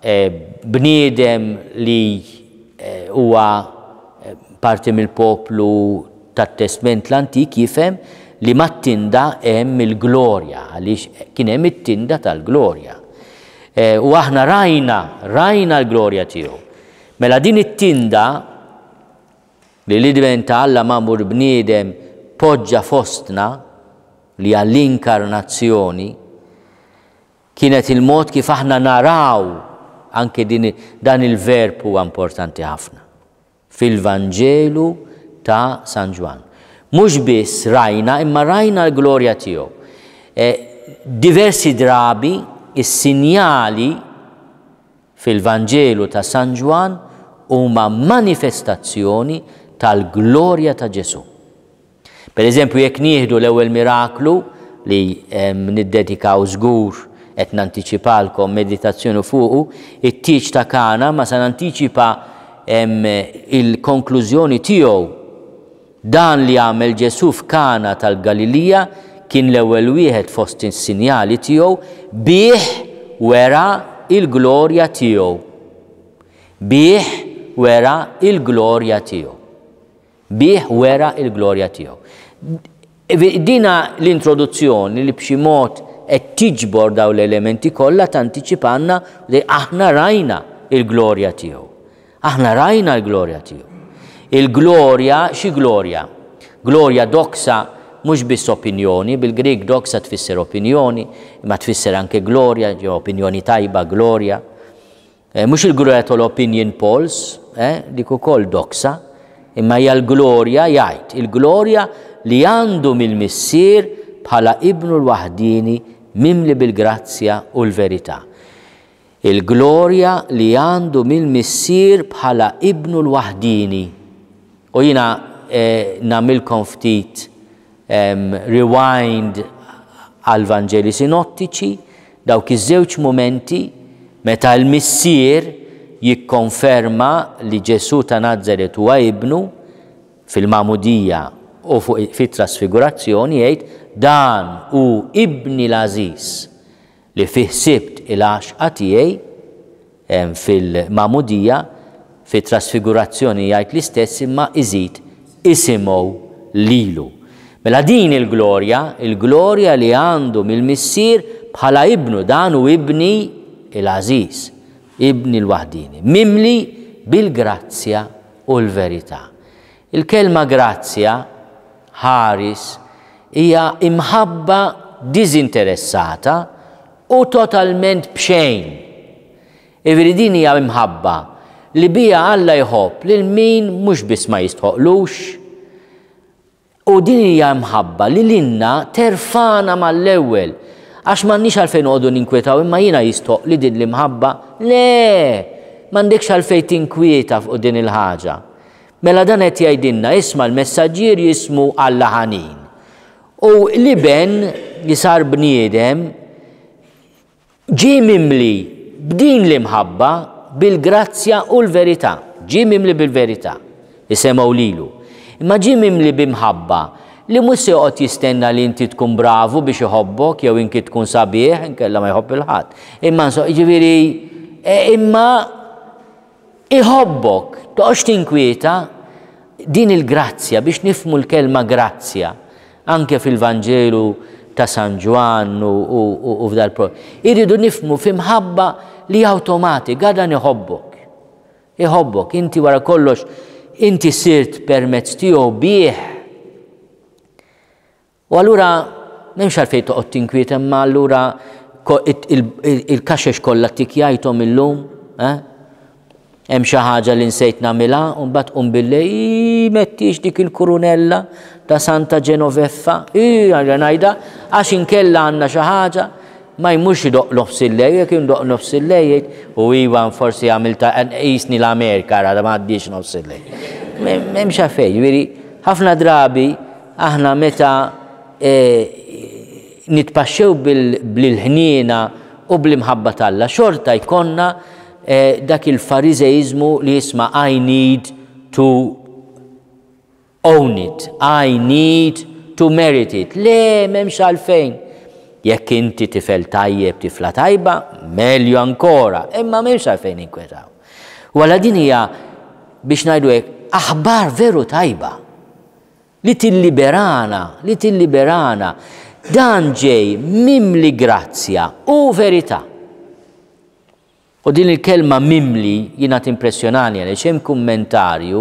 Eh, bniedem li eh, huwa eh, parti mill-poplu tat-testment l-antik jifhem li mat-tinda hemm il-glorja għaliex kien hemm it-tinda tal-glorja. U aħna rajna, rajna l-glorja tiegħu. Mela din it-tinda li li diventa Alla mamur bniedem poġġa fostna li għall-inkarnazzjoni kienet il-mod kif aħna naraw anke din, dan il-verb huwa importanti ħafna fil-Vanġelu ta' San Ġwan. Mhux biss rajna, imma rajna l-glorja tiegħu. E, diversi drabi is-sinjali fil-Vanġelu ta' San Ġwan huma manifestazzjoni tal-glorja ta' Ġesu. Per eżempju, jekk nieħdu l-ewwel miraklu li niddedikaw żgur qed nantiċipalkom meditazzjoni fuqu, it tiċ ta' Kana ma se nantiċipa il-konklużjoni tiegħu dan li għamel Ġesu f'Kana tal-Galilija kien l-ewwel wieħed fost is-sinjali tiegħu bih wera il-glorja tiegħu. Bih wera il-glorja tiegħu. Bih wera il-glorja tiegħu. Dina l-introduzzjoni li b'xi mod qed tiġbor daw l-elementi kollha tanticipanna li aħna rajna il-glorja tiegħu. Aħna rajna l-glorja tiegħu. Il-glorja xi glorja? Glorja doksa mhux biss opinjoni, bil-Grik doksa tfisser opinjoni, ma tfisser anke glorja, ġew opinjoni tajba, glorja. E, eh, mhux il-glorja tol opinion polls, eh, Diku ukoll doksa, imma hija l-glorja jgħid, il-glorja li għandu mill-missier bħala ibnu l-waħdini mimli bil-grazzja u l-verità. Il-glorja li għandu mill-missir bħala ibnu l-wahdini. U jina eh, namilkom ftit rewind għal Vangeli sinottiċi, dawk iż-żewġ momenti meta l-missier jikkonferma li Ġesu ta' Nazaret huwa ibnu fil-Mamudija u fit-trasfigurazzjoni jgħid dan u ibni l-Aziz li fiħsibt il-għaxqa tiegħi fil-mamudija fit trasfigurazzjoni jgħid l-istess imma iżid isimow lilu. Mela din il-glorja, il-glorja li għandu mill-missier bħala ibnu dan u ibni il-Aziz, ibni l-wahdini, mimli bil-grazzja u l-verità. Il-kelma grazzja ħaris hija imħabba dizinteressata u totalment bxejn. Iveridin din hija imħabba li bija Alla jħobb lil min mhux biss ma jistħoqlux. U din hija imħabba li l-inna terfana mal-ewwel għax m'għandniex għalfejn għodu ninkwetaw imma jiena jistoq li din l-imħabba, Le, m'għandekx għalfejn tinkwieta fuq din il-ħaġa. Mela dan qed jgħidilna isma' l messagġir jismu Alla ħanin. U li ben jisar bniedem ġi mimli b'din l-imħabba bil-grazzja u l-verità. Ġi mimli bil-verità. u lilu. Imma ġi mimli bimħabba li mhux se jistenna li inti tkun bravu biex iħobbok jew inki tkun sabiħ inkella ma jħobb il-ħadd. Imma so jiġifieri e, imma iħobbok toqgħodx tinkwieta din il-grazzja biex nifmu l-kelma grazzja anke fil vangelu ta' San Ġwan u f'dal pro. Iridu nifmu fimħabba li automati, għada niħobbok. Iħobbok, inti wara kollox, inti sirt permezz tiegħu bieħ. U allura m'hemmx għalfejn toqgħod tinkwiet imma allura il-kaxex kollha tikjajthom illum, eh? hemm xi ħaġa li nsejt nagħmilha u mbagħad qum billej mettix dik il-kurunella ta' Santa Genoveffa, ija ngħidha għax inkella għandna xi ħaġa ma jmux idoq nofs il-lej, jek jindoq nofs il u iwan forsi ta' jisni l-Amerika, rada ma għaddix nofs il-lej. Memxa fej, jiġifieri, ħafna drabi, aħna meta e, nitpaxxew bil-ħnina u bl-imħabba talla, xorta jkonna Eh, dak il-farizeizmu li jisma I need to own it, I need to merit it. Le, memx għalfejn. Jekk inti tifel tajjeb tifla tajba, melju ankora, imma memx għalfejn inkwetaw. Wala din hija biex najdu aħbar veru tajba li tilliberana, li tilliberana, dan ġej li grazzja u verità. U din il-kelma mimli jina timpressjonani għalli ċem kommentarju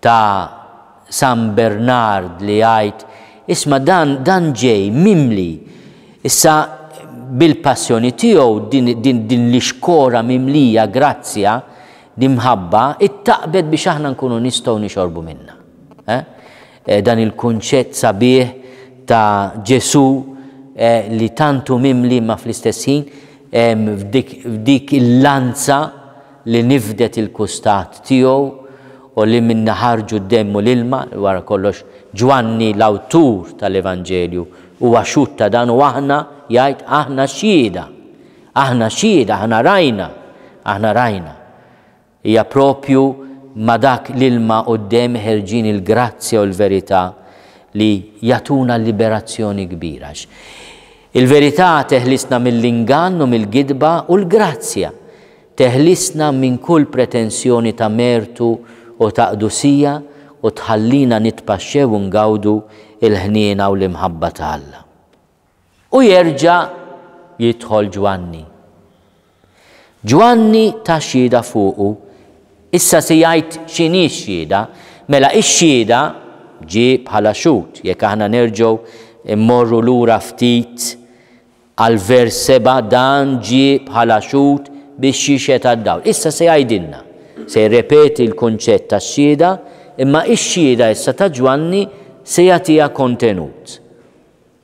ta' San Bernard li għajt isma dan, dan ġej mimli issa bil-passjoni tiegħu din, din, din li xkora mimlija grazzja dimħabba it-taqbed biex aħna nkunu nistgħu nixorbu minna. Eh? eh? Dan il-kunċett sabiħ ta' Ġesu eh, li tantu mimli ma fl-istess ħin f'dik il-lanza li nifdet il-kustat tiegħu u li minna ħarġu d-demmu l-ilma, wara kollox Ġwanni l-awtur tal-Evanġelju u għaxut ta' dan u aħna jgħid aħna xida, aħna xhieda, aħna rajna, aħna rajna. Hija propju ma dak l-ilma u d-dem ħerġin il-grazzja u l-verità li jatuna liberazzjoni kbira. Il-verità teħlisna mill-ingannu, mill-gidba u l-grazzja. Teħlisna minn kull pretensjoni ta' mertu u ta' qdusija u tħallina nitpaxxew u ngawdu il-ħniena u l-imħabba ta' Alla. U jerġa' jidħol Ġwanni. Ġwanni ta' xhieda fuqu. Issa se jgħid x'inhi xhieda, mela x-xhieda ġie bħala xut jekk aħna nerġgħu immorru lura ftit għal vers seba dan ġie bħala xut biex xiexet għaddaw. Issa se jgħidilna, se repeti l-konċett ta' xieda, imma xieda issa ta' Ġwanni se jagħtiha kontenut.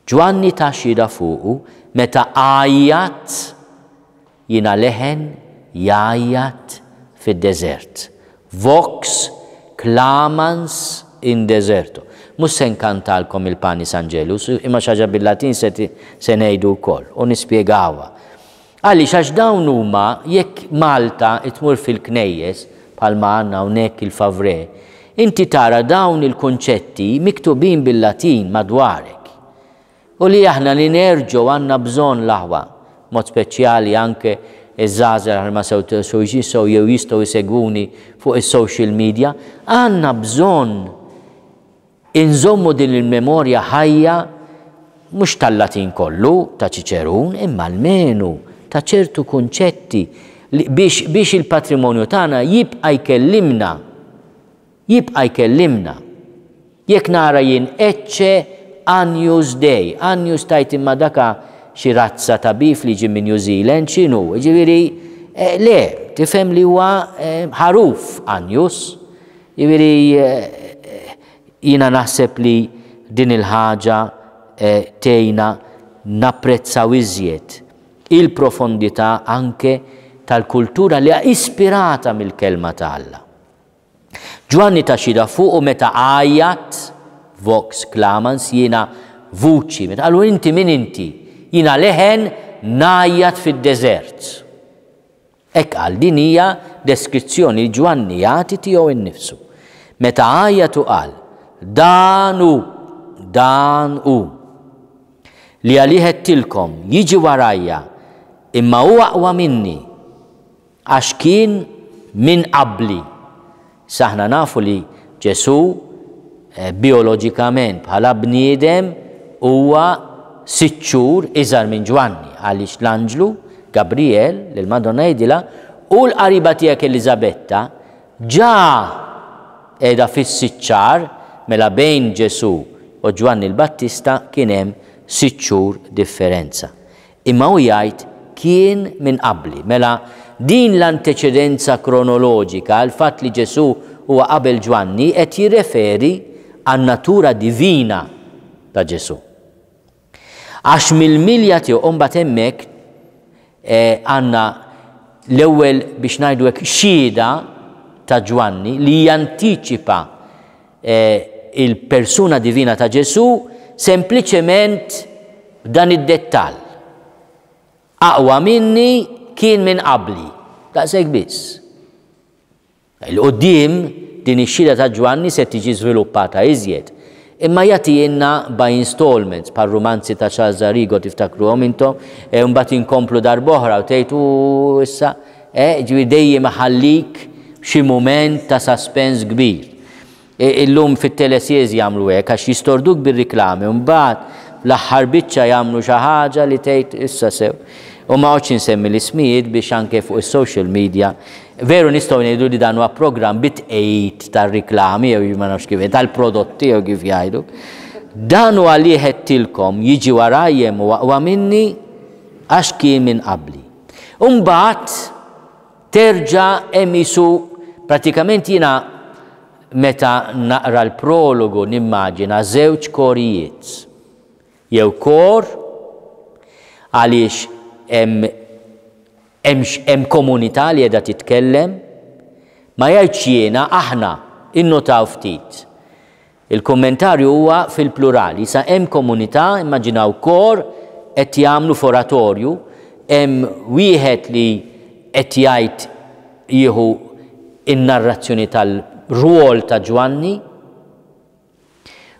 Ġwanni ta' xieda fuqu meta għajjat jina leħen jajjat fid-deżert. Vox clamans in deserto. Mus se nkantalkom il-panis Angelus, imma xi bil-Latin se ngħidu wkoll u nispjegawha. Għaliex għax dawn huma jekk Malta itmur fil-knejjes bħalma għandna hawnhekk il-favre, inti tara dawn il-konċetti miktubin bil-Latin madwarek. U li aħna li nerġu għandna bżonn laħwa, mod speċjali anke iż-żazer għal ma sew jew jistgħu jsegwuni fuq is-social media, għandna bżonn inżommu din il-memorja ħajja mhux tal-Latin kollu ta' Ċiċerun imma l-menu ta' ċertu kunċetti biex, biex il-patrimonju tagħna jibqa' jkellimna jibqa' jkellimna. Jekk nara jien ecce Anjus Dej Anjus tajt imma daka xi razza ta' bif li ġi minn New Zealand x'inhu, jiġifieri eh, le, tifhem li huwa eh, ħaruf Anjus. Jiġifieri eh, jina naħseb li din il-ħaġa eh, tejna napprezzaw iżjed il-profondità anke tal-kultura li ispirata mill-kelma ta' Alla. Ġwanni ta' xida fuq u meta għajat vox clamans jina vuċi, meta għallu inti min inti, jina leħen najjat fid-deżert. Ek għal din hija deskrizzjoni Ġwanni jati tiegħu innifsu. Meta għajat u qal Danu danu, dan li għalihet tilkom jiġi warajja imma u aqwa minni għax kien minn qabli. Saħna nafu li Ġesu eh, biologikament bħala bniedem huwa siċċur iżar minn Ġwanni għalix l-Anġlu Gabriel l madonna jidila u l-qariba tiegħek Elizabetta ġa edha fis siċċar mela bejn Ġesu u Ġwanni il battista kien hemm siċċur differenza. Imma hu jgħid kien minn qabli. Mela din l-anteċedenza kronoloġika għal fatt li Ġesù huwa qabel Ġwanni qed jirreferi għan natura divina ta' Ġesù. Għax mill-milja tiegħu mbagħad hemmhekk eh, għandna l-ewwel biex ngħidu hekk xhieda ta' Ġwanni li jantiċipa eh, il-persuna divina ta' Ġesu sempliċement dan id-dettal. Aqwa minni kien minn qabli. Ta' biss. Il-qoddim din ix-xira ta' Ġwanni se tiġi żviluppata iżjed. Imma jenna by installments par romanzi ta' Charles Arrigo tiftakruhom intom, e mbagħad inkomplu darb'oħra u tejtu issa, eh, ġifieri dejjem ħallik xi mument ta' suspens kbir illum fit telesiezi jagħmlu hekk għax jistorduk bir-riklami u mbagħad l-aħħar biċċa jagħmlu xi ħaġa li tgħid issa sew. U ma għodx insemmi l-ismijiet biex anke fuq is-social media. Veru nistgħu ngħidu li dan huwa bit bitqejt tar-riklami jew ma nafx kif tal-prodotti jew kif jgħidu. Dan huwa li tilkom jiġi warajjem u waqwa minni għax kien minn qabli. Umbagħad terġa' emisu pratikament jina meta naqra l-prologu nimmaġina żewġ korijiet. Jew kor għaliex hemm komunità li qiegħda titkellem, ma jgħidx jiena aħna innotaw ftit. Il-kommentarju huwa fil-plurali, sa hemm komunità, immaġinaw kor qed jagħmlu foratorju, hemm wieħed li qed jgħid jieħu in-narrazzjoni tal rwol ta' Ġwanni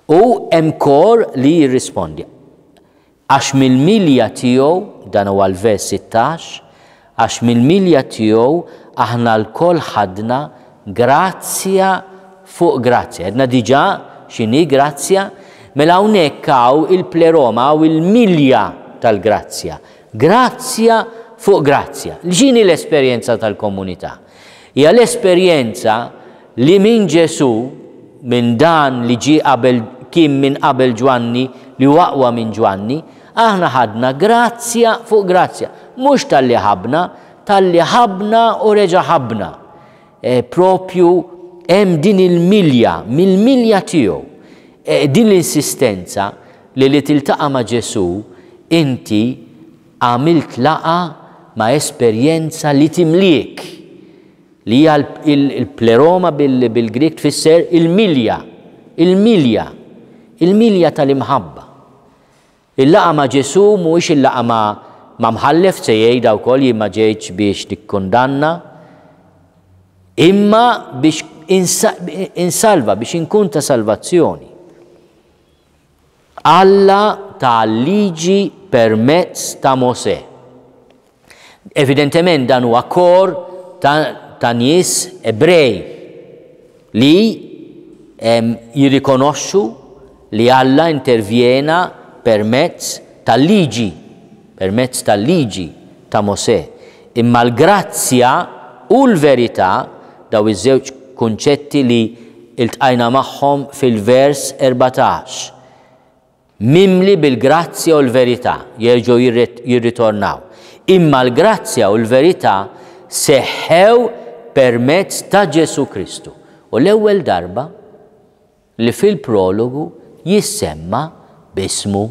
u hemm kor li jirrispondi. Għax mill-milja tiegħu dan huwa l-vers 16, għax mill-milja tiegħu aħna l-kol ħadna grazzja fuq grazzja. Edna diġa xini grazzja, mela hawnhekk hawn il-pleroma u il-milja tal-grazzja. Grazzja fuq grazzja. L-ġini l-esperjenza tal-komunità. Ja l-esperjenza li minn Ġesu minn dan li ġi qabel kien minn qabel Ġwanni li waqwa minn Ġwanni, aħna ħadna grazzja fuq grazzja, mhux tal-li ħabna, tal-li ħabna u reġa' ħabna. E, propju hemm din il-milja, mill-milja tiegħu. E, din l-insistenza li li tiltaqa' ma' Ġesu inti għamilt laqa ma' esperjenza li timlik li hija il-pleroma bil-Grik tfisser il-milja, il-milja, il-milja tal-imħabba. Il-laqa ma' Ġesu mhuwiex il-laqa ma' mħallef se jgħidha wkoll jien ma ġejtx biex tikkundanna. imma biex insalva, biex inkun ta' salvazzjoni. Alla ta' liġi permezz ta' Mose. Evidentement dan huwa kor ta' ta' nies ebrej li jirrikonoxxu li Alla intervjena permezz tal-liġi, permezz tal-liġi ta' Mosè. Imma l-grazzja u l-verità daw iż-żewġ kunċetti li iltqajna magħhom fil-vers 14. Mimli bil-grazzja u l-verità jerġgħu jirritornaw. Imma l-grazzja u l-verità seħħew permezz ta' Ġesu Kristu. U l-ewwel darba li fil-prologu jissemma bismu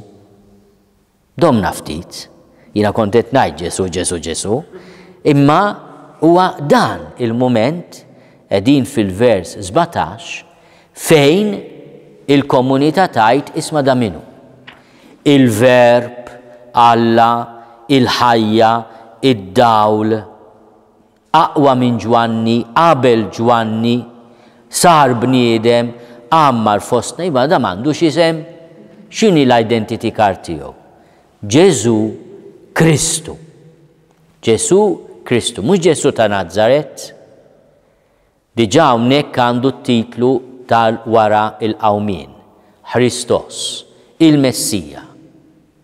domna ftit. Jina kontet najt Ġesu, Ġesu, Ġesu. Imma huwa dan il-moment edin fil-vers 17 fejn il-komunità tajt isma da minu. Il-verb, Alla, il-ħajja, id-dawl, il aqwa minn ġwanni, qabel ġwanni, sar bniedem, għammar fostna, jibba da mandu xisem, xini l-identity kartiju. Ġesu Kristu. Ġesu Kristu, mux Ġesu ta' Nazaret, diġa unnek għandu titlu tal-wara il-qawmin, Hristos, il-Messija,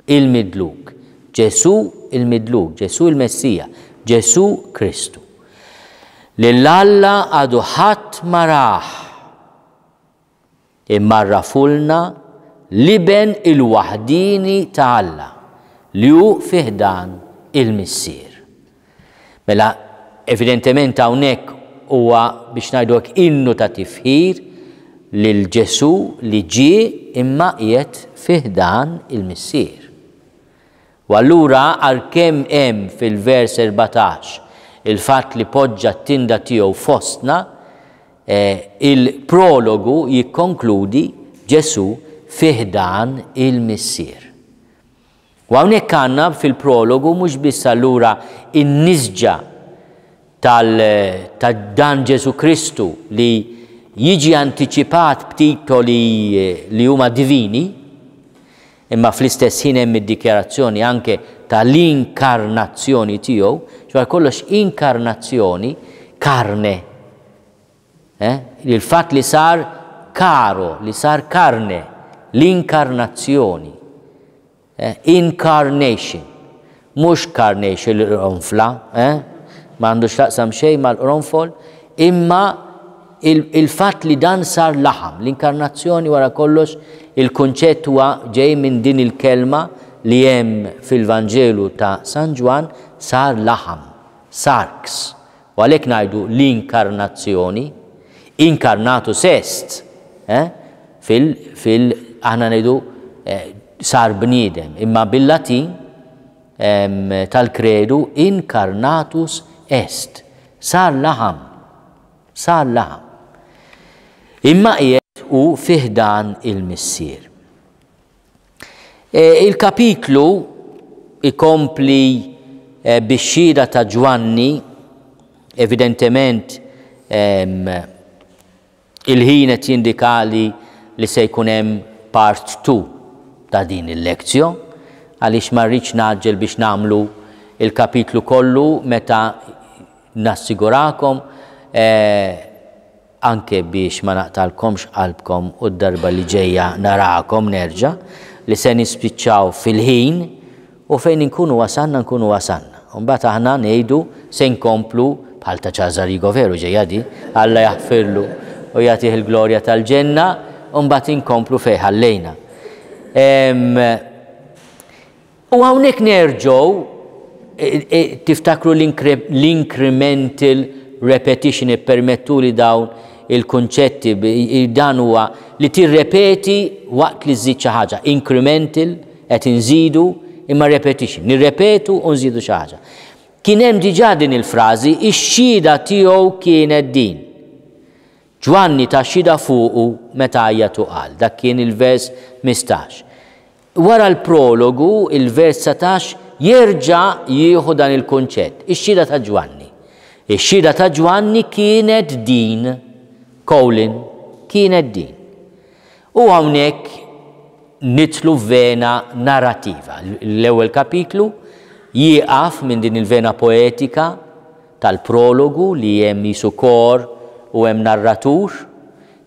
il-Midluk, Ġesu il-Midluk, Ġesu il-Messija, Ġesu Kristu li l-Alla għadu ħadd maraħ imma rafulna liben il-wahdini ta' Alla li hu fiħdan il-missier. Mela, evidentement hawnhekk huwa biex ngħidulek innu ta' tifħir lil Ġesu li ġie imma qiegħed fiħdan il-missier. U allura għalkemm hemm fil-vers 14 il-fat li poġġa t-tinda tiegħu fostna, e, il-prologu jikkonkludi Ġesu fiħdan il-missier. U hawnhekk għandna fil-prologu mhux biss allura in nizġa tal-dan Ġesu Kristu li jiġi antiċipat b'titoli e, li huma divini, imma fl-istess ħin hemm id-dikjarazzjoni anke tal-inkarnazzjoni tiegħu, ġwar kollox inkarnazzjoni karne. Eh? Il-fatt li sar karo, li sar karne, l-inkarnazzjoni. Eh? Incarnation. Mhux karnation l-ronfla, eh? ma għandux taqsam xejn mal-ronfol, imma il-fat li dan sar laħam, l-inkarnazzjoni wara kollox il-konċett huwa ġej minn din il-kelma li hemm fil-Vanġelu ta' San Ġwan sar laħam, sarks. U għalhekk ngħidu l-inkarnazzjoni, inkarnatu sest, eh? fil, fil aħna ngħidu eh, sar bniedem, imma bil-Latin eh, tal-kredu inkarnatus est, sar laħam, sar laħam imma qiegħed u fiħdan il-missier. Eh, il-kapitlu ikompli eh, bixxira ta' Ġwanni, evidentement il-ħin qed jindikali li se jkun hemm part 2 ta' din il lekzjo għaliex ma rridx naġġel biex nagħmlu il-kapitlu kollu meta nassigurakom eh, anke biex ma naqtalkomx qalbkom u d-darba li ġejja narakom nerġa li se nispiċċaw fil-ħin u fejn inkunu wasanna nkunu wasanna. Mbagħad aħna ngħidu se nkomplu bħal ta' Ċażarigo veru ġejja di, Alla jaħfirlu u jatiħ il-glorja tal-ġenna u inkomplu fejn U hawnhekk nerġow e, e, tiftakru l-incremental repetition permettu li dawn il-kunċetti dan huwa li tirrepeti waqt li żid xi ħaġa incremental qed inżidu imma repetixi nirrepetu u nżidu xi ħaġa. Kien hemm diġà din il-frażi ix-xhieda tiegħu kienet din. Ġwanni ta' xida fuqu meta hija tuqal, dak kien il-vers 15. Wara l-prologu, il-vers 17, jirġa jieħu dan il-konċett, ix-xida ta' Ġwanni. Ix-xida ta' Ġwanni kienet din. Kowlin kienet din. U hawnhekk nitlu vena narrativa. L-ewwel kapitlu jieqaf minn din il-vena poetika tal-prologu li hemm jisu kor u hemm narratur.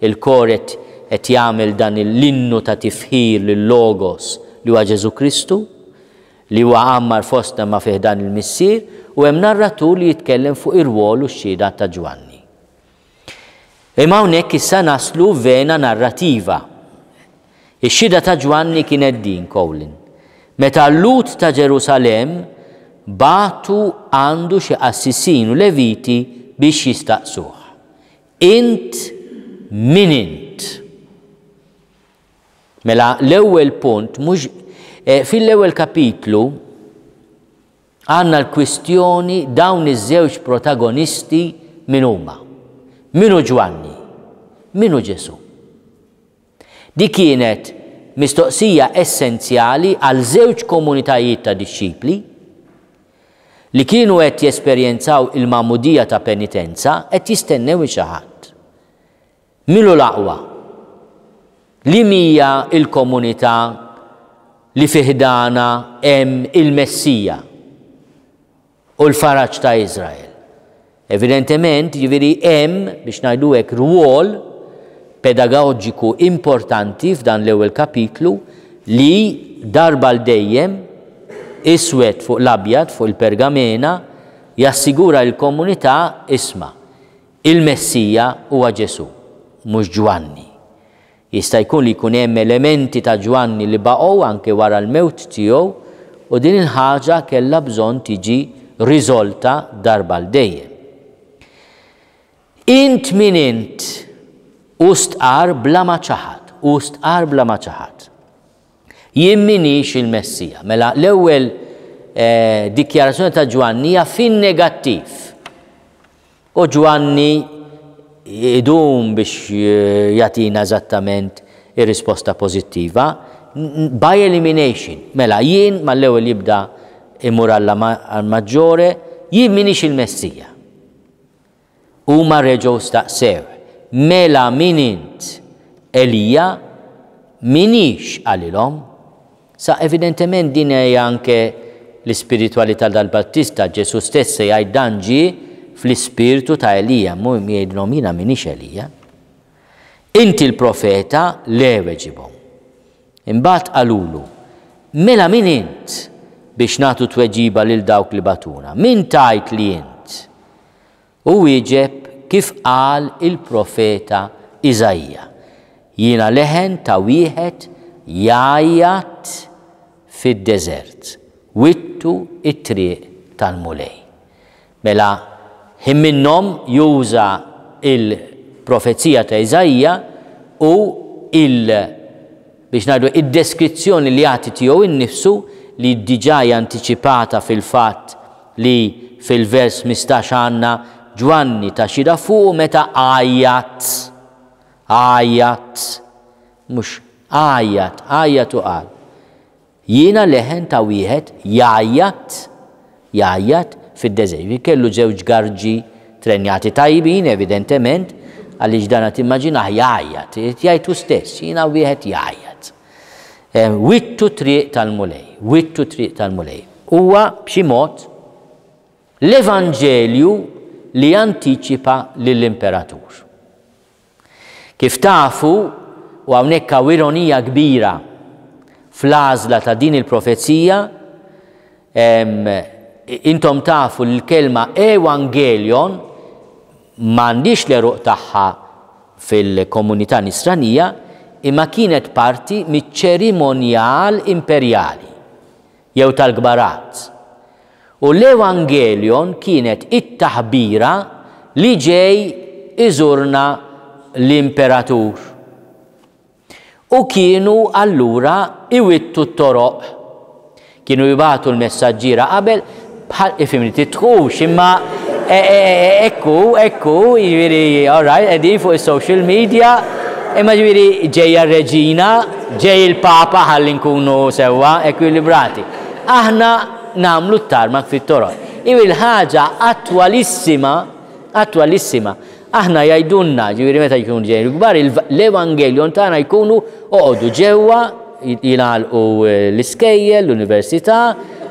Il-kor et jagħmel dan l-innu ta' tifħir l logos li huwa Ġesu Kristu li huwa għammar fostna ma fih dan il-missier u hemm narratur li jitkellem fuq ir wolu u ta' ġwan. Imma hawnhekk issa naslu vena narrativa. Ix-xida ta' Ġwanni kienet din Kowlin. Meta l-lut ta' Ġerusalem batu għandu xi assissin u leviti biex jistaqsuh. Int min int. Mela l-ewwel punt mhux e, fil-ewwel kapitlu għandna l-kwistjoni dawn iż-żewġ protagonisti minn huma. Minu Ġwanni? Minu Ġesu? Di kienet mistoqsija essenzjali għal żewġ komunitajiet ta' disċipli li kienu qed jesperjenzaw il-mamudija ta' penitenza qed jistennew xi ħadd. Milu l-aqwa li mija il-komunità li fiħdana hemm il-Messija u l-faraġ ta' Izrael. Evidentement, jiviri hemm biex ngħidu hekk rwol pedagogiku importanti f'dan l-ewwel kapitlu li darba l dejjem iswed fuq l-abjad fuq il-pergamena jassigura l-komunità isma' il-Messija huwa għagġesu, mhux Ġwanni. Jista' jkun li jkun hemm elementi ta' Ġwanni li baqgħu anke wara l-mewt tiegħu u din il-ħaġa kellha bżonn tiġi riżolta darba l dejjem. Int min int, ust ar bla ma ust ar bla ma ċaħat. Jien minix il-Messija. Mela l-ewwel eh, dikjarazzjoni ta' Ġwanni hija fin-negattiv. U Ġwanni idum biex eh, jatina eżattament ir-risposta pozittiva by elimination. Mela jien mal-ewwel jibda imur għall-maġġore, jien il-Messija huma reġgħu staqsew. Mela min int Elija minix għalilhom. Sa evidentement din hija anke l-ispiritualità tal-Battista Ġesu stessa jgħid danġi fl-ispirtu ta' Elija, mu jgħidlhom jiena minix Elija. Inti l-profeta leweġibhom. Imbagħad qalulu, mela min int biex nagħtu tweġiba lil dawk li batuna. Min tajt li int? u wieġeb kif qal il-profeta Iżajja. Jiena leħen ta' wieħed jajat fid-deżert, wittu it-triq tal-mulej. Mela himminnom juża il-profezija ta' Iżajja u il- biex ngħidu id-deskrizzjoni li għati tiegħu innifsu li diġà antiċipata fil-fatt li fil-vers 15 għandna Ġwanni ta' xida fuq meta ajat ajat mux ajat, ajat u għal. Jina leħen ta' wieħed jajjat, jajjat fid-deżej. Kellu ġewġ garġi trenjati tajbin, evidentement, għalix dana immaġina jajjat, jajtu stess, jina wieħed jajjat. Wittu triq tal-mulej, wittu triq tal-mulej. Uwa b'xi mod l-Evanġelju li jantiċipa lill-imperatur. Kif tafu, u hawnhekk hawn ironija kbira fl-għażla ta' din il-profezija, intom tafu l-kelma Evangelion m'għandix l-eruq tagħha fil-komunità nisranija, imma kienet parti mit-ċerimonjal imperjali jew tal-gbarazz U l-Evangelion kienet it-taħbira li ġej iżurna l-imperatur. U kienu allura iwittu t-toroq. Kienu jibatu l-messagġira qabel bħal ifimni titħux imma e, e, e, ekku, ekku, jiviri, all right, edin fuq il-social media, imma jiviri ġeja reġina, ġej il-papa għallin kunu sewa ekwilibrati. Aħna namlu t-tarmak fit toro. Iw il-ħaġa attualissima, attualissima, aħna jajdunna, ġiviri meta jkun ġejri gbar, l-Evangelion tagħna jkunu oqodu ġewwa jilgħalqu eh, l-iskejjel, l-università,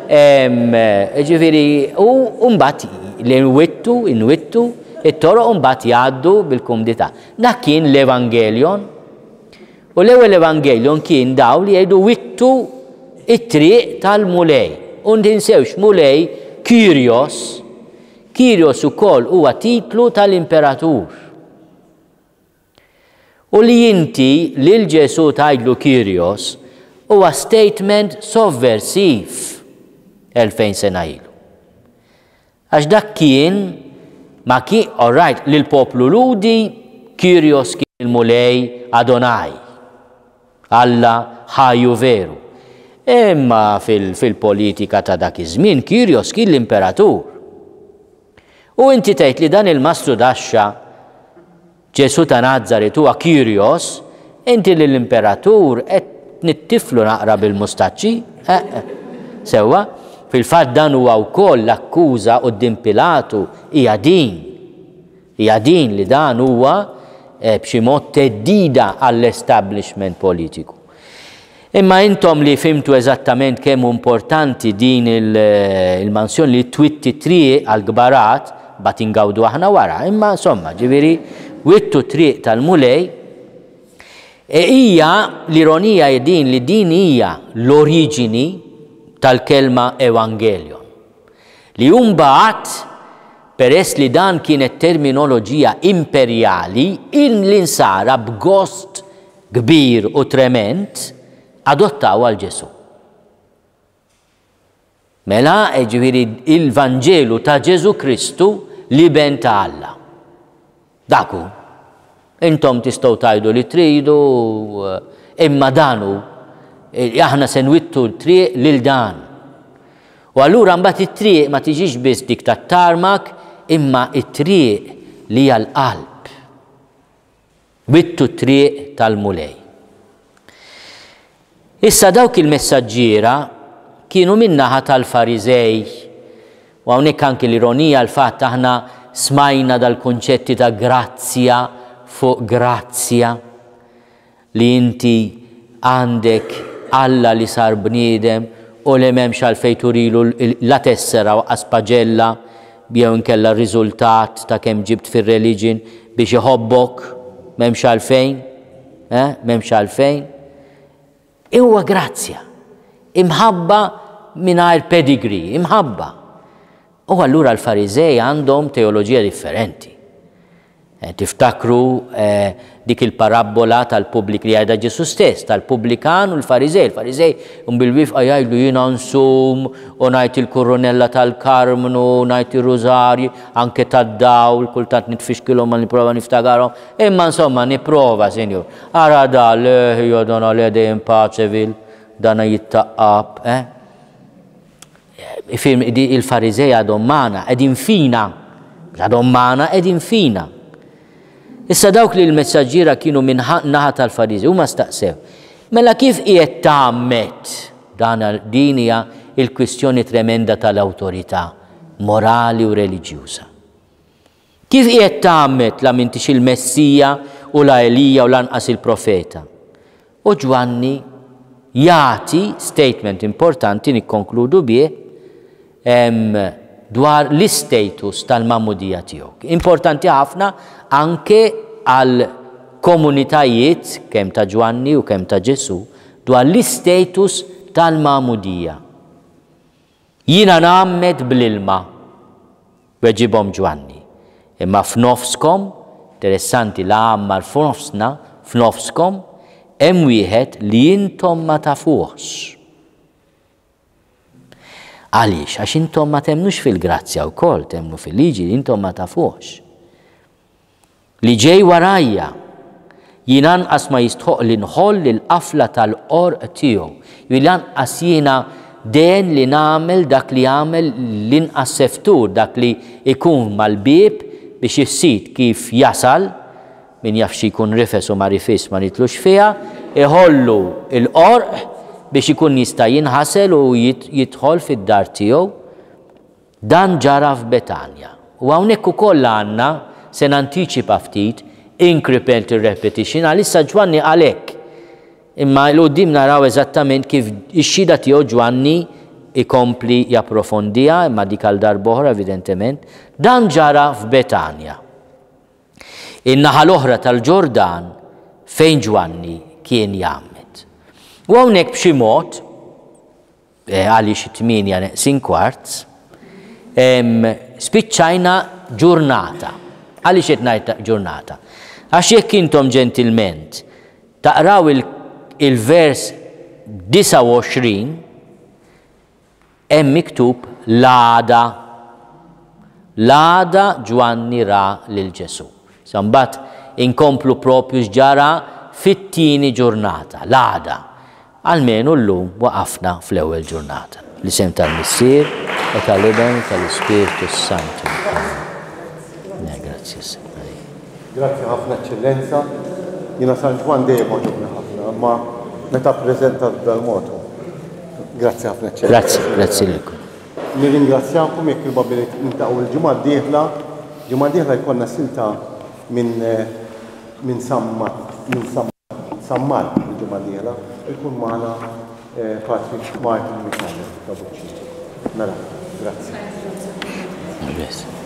eh, ġiviri u mbagħad l-inwittu, inwittu, it-toro mbagħad jgħaddu bil-kumdità. Dak kien l-Evangelion. U l-ewwel Evangelion kien daw li jgħidu wittu it-triq tal-mulej. Undinsewx mulej Kyrios, Kyrios ukoll huwa titlu tal-imperatur. U li inti lil Ġesu tajlu Kyrios huwa statement sovversiv 2000 sena ilu. Għax dak kien ma ki all right, lil poplu ludi Kyrios kien il-mulej Adonai. Alla ħaju veru. Imma fil-politika ta' dak iż-żmien Kirjos kien l-imperatur. U inti tgħid li dan il-mastru daxxa Ġesu ta' Nazaret huwa Kirjos, inti li l-imperatur qed nittiflu naqra bil-mustaċċi? Eh, eh. Sewwa, fil-fatt dan huwa wkoll l-akkuża qudiem Pilatu hija din. Hija din li dan huwa eh, b'xi mod teddida għall-establishment politiku. Imma intom li fimtu eżattament kemm importanti din il-mansjon eh, li twitti tri għal-gbarat, bat ingawdu aħna wara. Imma somma, ġiviri, wittu tri tal-mulej, e ija l-ironija e din li din ija l-oriġini tal-kelma Evangelion. Li jumbaħt, peress li dan kienet terminoloġija imperjali, il-linsara b'gost kbir u trement, adottaw għal Ġesu. Mela eġviri il-Vangelu ta' Ġesu Kristu li ben ta' Alla. Daku, intom tistaw tajdu li tridu, imma danu, e, aħna wittu l-triq lil dan. U allura mbagħad it-triq ma tiġix biss dik tat-tarmak, imma it-triq li għal-qalb. Wittu triq tal-mulej. Issa dawk il-messagġira kienu minnaħa tal-farizej u hawnhekk anke l-ironija l-fatt aħna smajna dal-kunċetti ta' grazzja fuq grazzja li inti għandek Alla li sar bniedem u li memx għal turilu la tessera u aspaġella bjew nkella riżultat ta' kemm ġibt fir-reliġin biex iħobbok memx għalfejn, eh? memx fejn huwa grazzja, imħabba mingħajr pedigri, imħabba. U allura l-Farizej għandhom teoloġija differenti. Eh, tiftakru eh, dik il-parabola tal-publik li għajda ġesu stess, tal-publikan u l-farizej. L-farizej un bil-wif għajajlu jina nsum, u najti il-kurronella tal-karmnu, najt il-rużari, anke tad-dawl, kultant kilom ma niprofa niftagarom. Imma insomma niprofa, senjur. Ara dal, jodona l impacevil, dana jittaqab. Eh? il-farizej għadhom mana, edin fina, għadhom mana edin fina. Issa dawk li l-messagġira kienu minn naħa tal u huma staqsew. Mela kif qiegħed tagħmet dan din hija il-kwistjoni tremenda tal-awtorità morali u reliġjuża. Kif qiegħed tagħmet la mintix il-Messija u la Elija u lanqas il-profeta. U Ġwanni jagħti statement importanti nikkonkludu bih dwar l-istatus tal-mammudija tijok. Importanti ħafna anke għal komunitajiet kemm ta' Ġwanni u kemm ta' Ġesu dwar l-istatus tal-mammudija. Jina nammed bl-ilma weġibom Ġwanni. Imma f'nofskom, interessanti la għammar f'nofsna, f'nofskom, hemm wieħed li jintom ma tafuħx Għaliex, għax intom ma temnux fil-grazzja u kol, temnu fil-liġi, intom ma tafux. Li ġej warajja, jinan as ma jistħoq li nħoll l-qafla tal-qor tiju, jinan as jina den li namel dak li għamel l-inqas seftur, dak li ikun mal-bib biex jissit kif jasal, min jafx jkun rifes u ma rifis ma nitlux fija, iħollu il-qorq biex ikun jista' jinħasel u jidħol fid-dar tiegħu. Dan ġara f'Betanja. U hawnhekk ukoll għandna se nantiċipa ftit ir repetition għalissa Ġwanni għalhekk. Imma l-qudiem naraw eżattament kif ix-xida tiegħu Ġwanni ikompli japprofondija imma dik għal boħra evidentement dan ġara f'Betanja. In-naħa l-oħra tal-Ġordan fejn Ġwanni kien jam U hawnhekk b'xi mod eh, għaliex it-tminja sin kwarz, spiċċajna ġurnata. Għaliex qed ngħid ġurnata? Għax jekk intom ġentilment taqraw il-vers 29 hemm miktub l-għada. L-għada ġwanni ra lil Ġesu. Sambat inkomplu propju ġara fit-tieni ġurnata, l-għada għalmenu l-lum waqafna fl ewel ġurnata. L-isem tal-Missir u tal-Ibem tal s Santu. Grazie, Grazie ħafna eccellenza. Jina San Ġwan dejjem oġobni ma meta prezentat dal-moto. Grazie ħafna eccellenza. Grazie, grazie l liku. Nirringrazzjakom jekk il-babilet intaqgħu l-ġimgħa d-dieħla, ġumad diħla. Ġumad diħla jkonna dieħla silta minn eh, minn samma minn samma sammal l-ġumad diħla ikun maħna eh, Patrick Martin Mikael Kabucci. Mela, grazie.